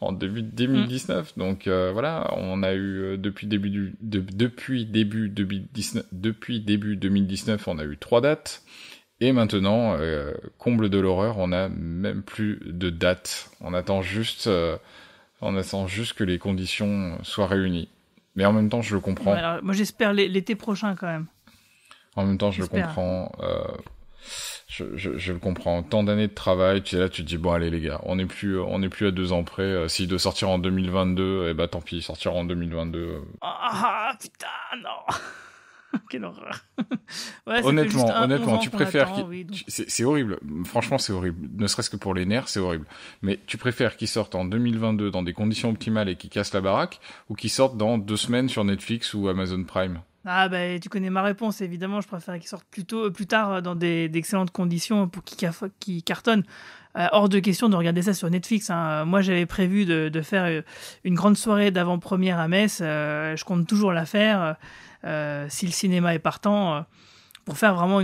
en début 2019. Mm. Donc euh, voilà, on a eu euh, depuis début du, depuis début 2019, depuis début 2019, on a eu trois dates. Et maintenant, euh, comble de l'horreur, on n'a même plus de dates. On attend juste, on attend juste que les conditions soient réunies. Mais en même temps, je le comprends. moi, j'espère l'été prochain quand même. En même temps, je le comprends je, je, le comprends. Tant d'années de travail, tu es là, tu te dis bon allez les gars, on n'est plus, on n'est plus à deux ans près. Euh, S'il doit sortir en 2022, eh bah tant pis, il sortira en 2022. Euh. Ah putain non, quelle horreur. Ouais, honnêtement, honnêtement, tu préfères qu'il... c'est horrible. Franchement, c'est horrible. Ne serait-ce que pour les nerfs, c'est horrible. Mais tu préfères qu'il sorte en 2022 dans des conditions optimales et qu'il casse la baraque, ou qu'il sorte dans deux semaines sur Netflix ou Amazon Prime. Ah bah, tu connais ma réponse, évidemment, je préfère qu'il sorte plus, euh, plus tard euh, dans d'excellentes conditions pour qu'il cartonne. Euh, hors de question de regarder ça sur Netflix. Hein. Moi j'avais prévu de, faire une grande soirée d'avant-première à Metz, je compte toujours la faire. si le cinéma est partant, pour faire vraiment euh,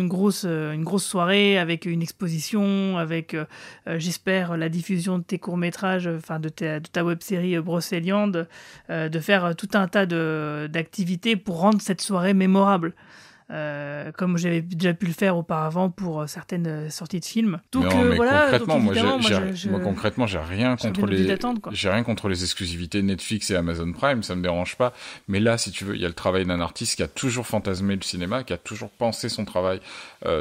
une grosse, soirée avec une exposition, avec, euh, euh, j'espère, la diffusion de tes courts-métrages, enfin de, ta, de ta web-série Brosséliande, de faire tout un tas d'activités pour rendre cette soirée mémorable. Euh, comme j'avais déjà pu le faire auparavant pour euh, certaines euh, sorties de films. Donc non, Concrètement, moi, concrètement, j'ai rien contre les, j'ai rien contre les exclusivités Netflix et Amazon Prime, ça me dérange pas. Mais là, si tu veux, il y a le travail d'un artiste qui a toujours fantasmé le cinéma, qui a toujours pensé son travail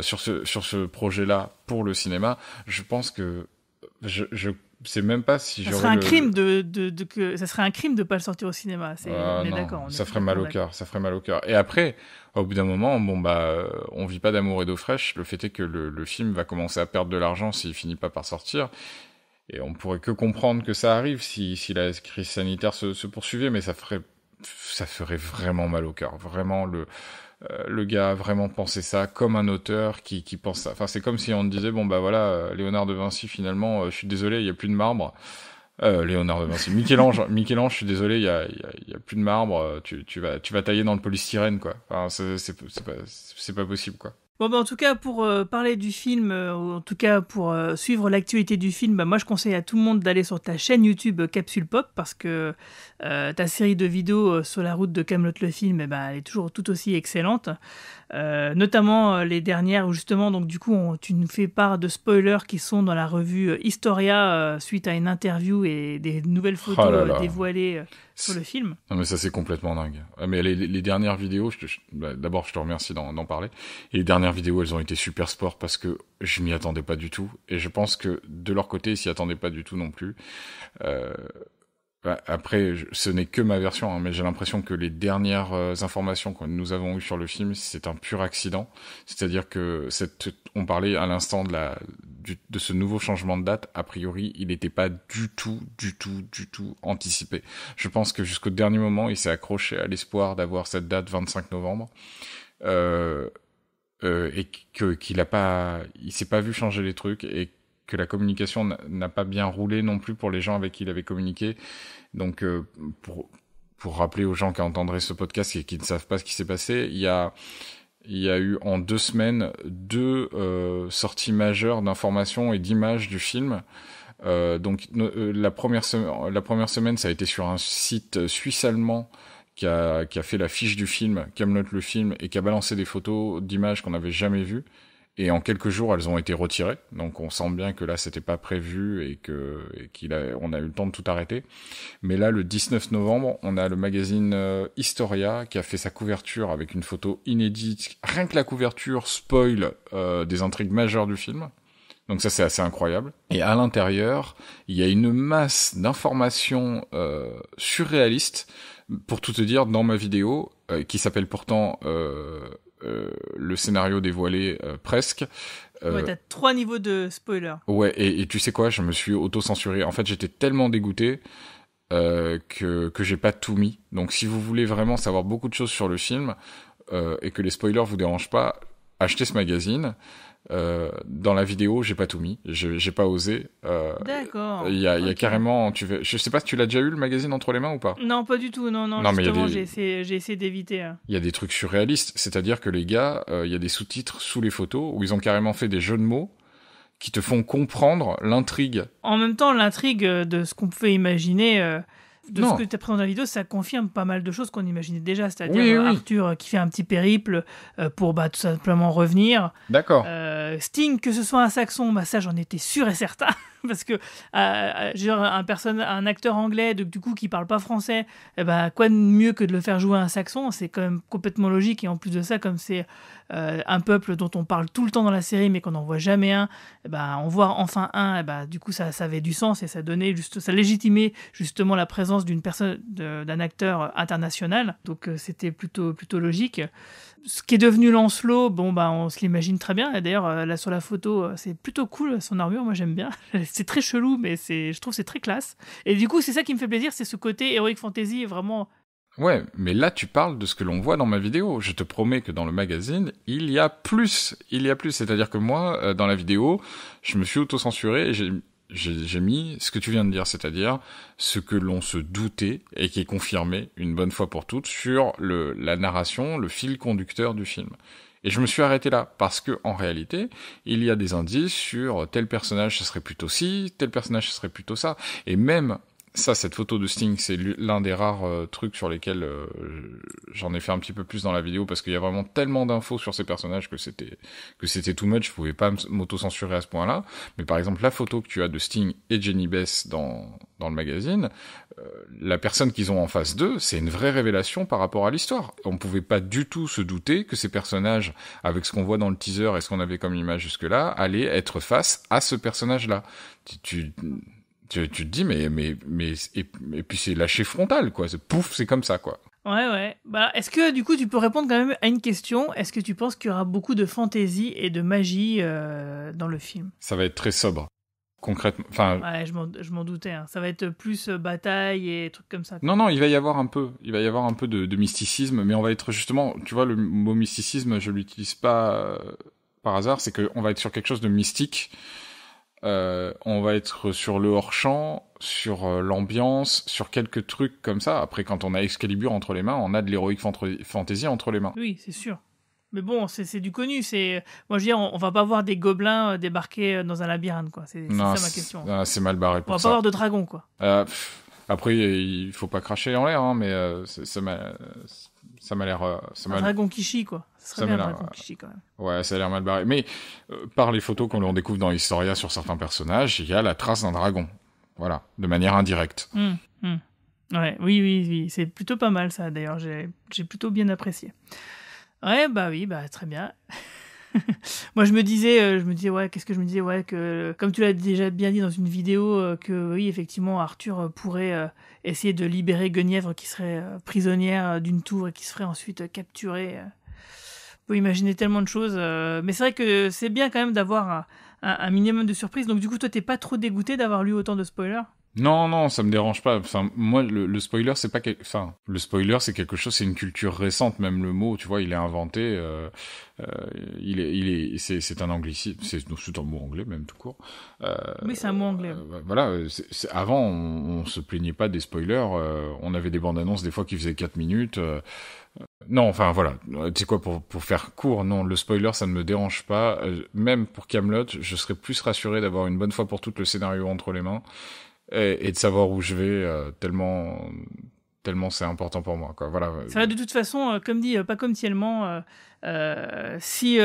sur ce sur ce projet-là pour le cinéma. Je pense que je, je c'est même pas si ça serait un crime de, de, de, que ça serait un crime de pas le sortir au cinéma. c'est ah d'accord. Ça ferait mal au cœur. Ça ferait mal au cœur. Et après, au bout d'un moment, bon bah, euh, on vit pas d'amour et d'eau fraîche. Le fait est que le, le, film va commencer à perdre de l'argent s'il finit pas par sortir. Et on pourrait que comprendre que ça arrive si, si la crise sanitaire se, se poursuivait, mais ça ferait ça ferait vraiment mal au cœur. Vraiment le euh, le gars a vraiment pensé ça comme un auteur qui, qui pense ça. Enfin, c'est comme si on disait bon bah voilà, euh, Léonard de Vinci finalement, euh, je suis désolé, il y a plus de marbre. Léonard de Vinci, Michel-Ange, Michel-Ange, je suis désolé, il y a, y, y a, plus de marbre, tu, tu, vas, tu vas tailler dans le polystyrène quoi. Enfin, c'est, c'est, pas, c'est pas possible quoi. Bon, bah, en tout cas, pour euh, parler du film, euh, ou en tout cas pour euh, suivre l'actualité du film, bah, moi je conseille à tout le monde d'aller sur ta chaîne YouTube Capsule Pop parce que ta série de vidéos sur la route de Camelot le film, eh ben, elle est toujours tout aussi excellente. Euh, notamment euh, les dernières où justement donc du coup tu nous fais part de spoilers qui sont dans la revue euh, Historia suite à une interview et des nouvelles oh photos dévoilées sur le film. Non mais ça c'est complètement dingue. Ah, mais les, dernières vidéos, bah, d'abord je te remercie d'en parler. Et les dernières vidéos elles ont été super sport parce que je m'y attendais pas du tout et je pense que de leur côté ils s'y attendaient pas du tout non plus. Bah, après, ce n'est que ma version, hein, mais j'ai l'impression que les dernières euh, informations que nous avons eues sur le film, c'est un pur accident. C'est-à-dire que cette, on parlait à l'instant de la, de ce nouveau changement de date. A priori, il n'était pas du tout, du tout, du tout anticipé. Je pense que jusqu'au dernier moment, il s'est accroché à l'espoir d'avoir cette date 25 novembre. Euh, euh, et que qu'il a pas, il s'est pas vu changer les trucs et que la communication n'a pas bien roulé non plus pour les gens avec qui il avait communiqué. Donc, euh, pour, rappeler aux gens qui entendraient ce podcast et qui ne savent pas ce qui s'est passé, il y a, eu en deux semaines deux euh, sorties majeures d'informations et d'images du film. Euh, donc la, première semaine, ça a été sur un site suisse allemand qui a, fait la fiche du film, qui a Camelot le film, et qui a balancé des photos d'images qu'on n'avait jamais vues et en quelques jours, elles ont été retirées. Donc on sent bien que là, c'était pas prévu et que qu'il a, on a eu le temps de tout arrêter. Mais là, le 19 novembre, on a le magazine euh, Historia qui a fait sa couverture avec une photo inédite. Rien que la couverture spoil euh, des intrigues majeures du film. Donc ça, c'est assez incroyable. Et à l'intérieur, il y a une masse d'informations euh, surréalistes. Pour tout te dire, dans ma vidéo, euh, qui s'appelle pourtant euh, euh, le scénario dévoilé euh, presque. Euh, ouais, t'as trois niveaux de spoiler. Ouais, et, tu sais quoi, je me suis auto-censuré. En fait, j'étais tellement dégoûté que, que j'ai pas tout mis. Donc, si vous voulez vraiment savoir beaucoup de choses sur le film et que les spoilers vous dérangent pas, achetez ce magazine. Euh, dans la vidéo, j'ai pas tout mis, j'ai pas osé. Euh, D'accord. Il y, a carrément, tu je sais pas si tu l'as déjà eu le magazine entre les mains ou pas. Non, pas du tout, non, non. justement, j'ai essayé, d'éviter. Hein. Il y a des trucs surréalistes, c'est-à-dire que les gars, euh, il y a des sous-titres sous les photos où ils ont carrément fait des jeux de mots qui te font comprendre l'intrigue. En même temps, l'intrigue de ce qu'on peut imaginer de ce que tu as présenté dans la vidéo, ça confirme pas mal de choses qu'on imaginait déjà, c'est-à-dire Arthur qui fait un petit périple euh, pour bah, tout simplement revenir. D'accord. Euh, Sting, que ce soit un saxon, bah, ça j'en étais sûr et certain. parce que genre euh, euh, un, personne, un acteur anglais donc du coup qui parle pas français, et eh ben, quoi de mieux que de le faire jouer un saxon C'est quand même complètement logique et en plus de ça, comme c'est euh, un peuple dont on parle tout le temps dans la série mais qu'on n'en voit jamais un, eh ben, en voir enfin un, et eh ben, du coup ça, ça avait du sens et ça donnait juste, ça légitimait justement la présence d'une personne, d'un acteur international. Donc c'était plutôt plutôt logique ce qui est devenu Lancelot, bon, bah, on se l'imagine très bien. d'ailleurs, euh, là, sur la photo, euh, c'est plutôt cool, son armure, moi j'aime bien. c'est très chelou, mais c'est, je trouve c'est très classe. Et du coup, c'est ça qui me fait plaisir, c'est ce côté Heroic Fantasy, vraiment... Ouais, mais là, tu parles de ce que l'on voit dans ma vidéo. Je te promets que dans le magazine, il y a plus. Il y a plus. C'est-à-dire que moi, euh, dans la vidéo, je me suis auto-censuré j'ai j'ai mis ce que tu viens de dire, c'est-à-dire ce que l'on se doutait et qui est confirmé une bonne fois pour toutes sur le, la narration, le fil conducteur du film. Et je me suis arrêté là parce que en réalité, il y a des indices sur tel personnage, ce serait plutôt ci, tel personnage, ce serait plutôt ça. Et même ça, cette photo de Sting, c'est l'un des rares euh, trucs sur lesquels euh, j'en ai fait un petit peu plus dans la vidéo parce qu'il y a vraiment tellement d'infos sur ces personnages que c'était que c'était too much. Je pouvais pas m'auto-censurer à ce point-là. Mais par exemple, la photo que tu as de Sting et Jenny Bess dans dans le magazine, euh, la personne qu'ils ont en face d'eux, c'est une vraie révélation par rapport à l'histoire. On pouvait pas du tout se douter que ces personnages, avec ce qu'on voit dans le teaser et ce qu'on avait comme image jusque-là, allaient être face à ce personnage-là. tu tu, te dis, mais, mais, mais et, puis c'est lâché frontal, quoi. Pouf, c'est comme ça, quoi. Ouais, ouais. Bah, est-ce que du coup, tu peux répondre quand même à une question Est-ce que tu penses qu'il y aura beaucoup de fantaisie et de magie euh, dans le film Ça va être très sobre. Concrètement. Enfin... Ouais, je m'en doutais. Hein. Ça va être plus euh, bataille et trucs comme ça. Non, non, il va y avoir un peu. Il va y avoir un peu de, de mysticisme, mais on va être justement. Tu vois, le mot mysticisme, je l'utilise pas euh, par hasard. C'est qu'on va être sur quelque chose de mystique euh, on va être sur le hors-champ, sur euh, l'ambiance, sur quelques trucs comme ça. Après, quand on a Excalibur entre les mains, on a de l'héroïque fantaisie entre les mains. Oui, c'est sûr. Mais bon, c'est du connu. C'est moi, je veux dire, on, va pas voir des gobelins euh, débarquer dans un labyrinthe, quoi. C'est ça ma question. C'est ah, mal barré pour on va pas voir de dragon, quoi. après, il faut pas cracher en l'air, hein, mais c'est mal ça m'a l'air. Euh, ça un dragon kishi, quoi. Ça serait bien un dragon kishi, quand même. Euh, ouais, ça a l'air mal barré. Mais euh, par les photos qu'on découvre dans Historia sur certains personnages, il y a la trace d'un dragon. Voilà, de manière indirecte. Hum, hum. Ouais, oui, oui, oui. C'est plutôt pas mal, ça, d'ailleurs. J'ai plutôt bien apprécié. Ouais, bah oui, bah très bien. Moi, je me disais, euh, je me disais, ouais, qu'est-ce que je me disais, ouais, que comme tu l'as déjà bien dit dans une vidéo, euh, que oui, effectivement, Arthur euh, pourrait essayer de libérer Guenièvre qui serait prisonnière d'une tour et qui serait ensuite capturée. On peut imaginer tellement de choses, mais c'est vrai que c'est bien quand même d'avoir un, un, minimum de surprises. Donc, du coup, toi, t'es pas trop dégoûté d'avoir lu autant de spoilers non, non, ça me dérange pas. moi, le, spoiler, c'est pas, enfin, le spoiler, c'est quelque chose, c'est une culture récente. Même le mot, tu vois, il est inventé. Euh, euh, il est, il est, c'est, c'est un anglicisme. C'est, un mot anglais, même tout court. Mais euh, c'est un mot anglais. voilà. avant, on, se plaignait pas des spoilers. on avait des bandes annonces des fois qui faisaient 4 minutes. Non, enfin voilà, tu sais quoi, pour, pour faire court, non, le spoiler, ça ne me dérange pas. même pour Camelot, je serais plus rassuré d'avoir une bonne fois pour toutes le scénario entre les mains et, de savoir où je vais euh, tellement tellement c'est important pour moi. Quoi. Voilà. Ça va de toute façon, euh, comme dit euh, pas comme tellement, si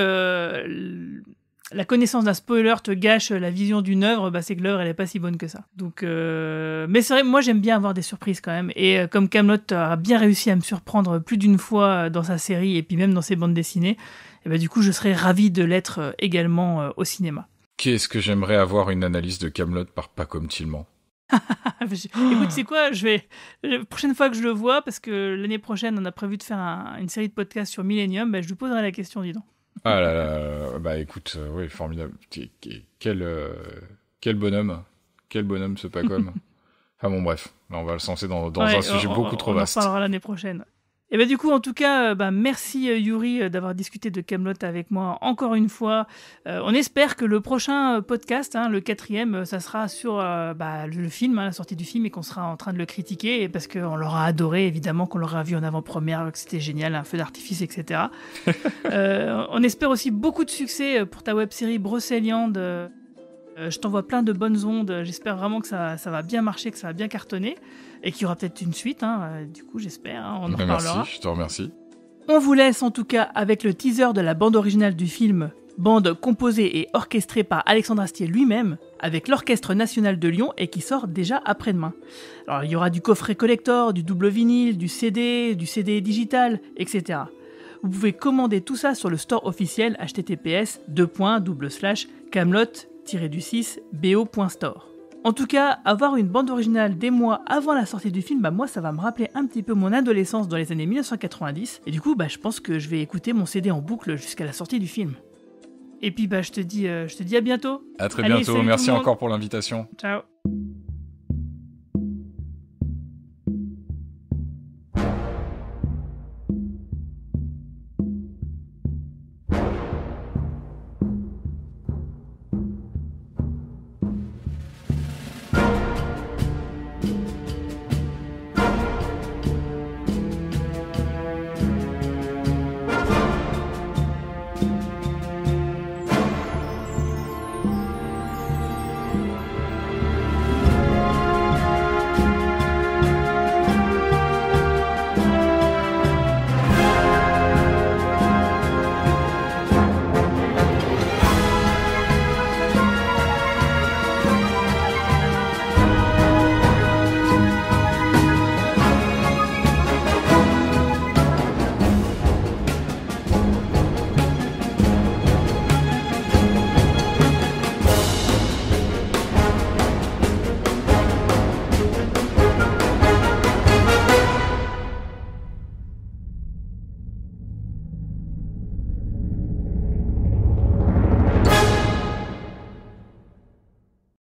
la connaissance d'un spoiler te gâche la vision d'une œuvre, bah, c'est que l'œuvre elle est pas si bonne que ça. Donc, mais c'est vrai, moi j'aime bien avoir des surprises quand même. Et comme Camelot a bien réussi à me surprendre plus d'une fois dans sa série et puis même dans ses bandes dessinées, et eh ben, du coup je serais ravi de l'être également au cinéma. Qu'est-ce que j'aimerais avoir une analyse de Camelot par pas comme Écoute, c'est quoi Je vais la prochaine fois que je le vois, parce que l'année prochaine, on a prévu de faire une série de podcasts sur Millennium. Bah, je lui poserai la question, dis donc. ah là là, bah écoute, euh, oui, formidable. Quel, euh, quel bonhomme, quel bonhomme ce Pacom. enfin bon, bref, on va le lancer dans, un sujet beaucoup trop vaste. On en parlera l'année prochaine. Et eh ben, du coup, en tout cas, euh, ben, merci euh, Yuri euh, d'avoir discuté de Camelot avec moi encore une fois. on espère que le prochain podcast, hein, le quatrième, ça sera sur bah, le film, hein, la sortie du film, et qu'on sera en train de le critiquer parce qu'on l'aura adoré, évidemment, qu'on l'aura vu en avant-première, que c'était génial, un feu d'artifice, etc. on espère aussi beaucoup de succès pour ta web série euh, je t'envoie plein de bonnes ondes. J'espère vraiment que ça, va bien marcher, que ça va bien cartonner et qu'il y aura peut-être une suite. Hein. Euh, du coup, j'espère. Hein, on en ben, Merci, je te remercie. On vous laisse en tout cas avec le teaser de la bande originale du film, bande composée et orchestrée par Alexandre Astier lui-même, avec l'Orchestre National de Lyon et qui sort déjà après-demain. Alors il y aura du coffret collector, du double vinyle, du CD, du CD digital, etc. Vous pouvez commander tout ça sur le store officiel https camelot du6 bo.store. En tout cas, avoir une bande originale des mois avant la sortie du film, bah moi ça va me rappeler un petit peu mon adolescence dans les années 1990, et du coup bah je pense que je vais écouter mon CD en boucle jusqu'à la sortie du film. Et puis bah je te dis, euh, je te dis à bientôt. À très bientôt, merci encore pour l'invitation. Ciao.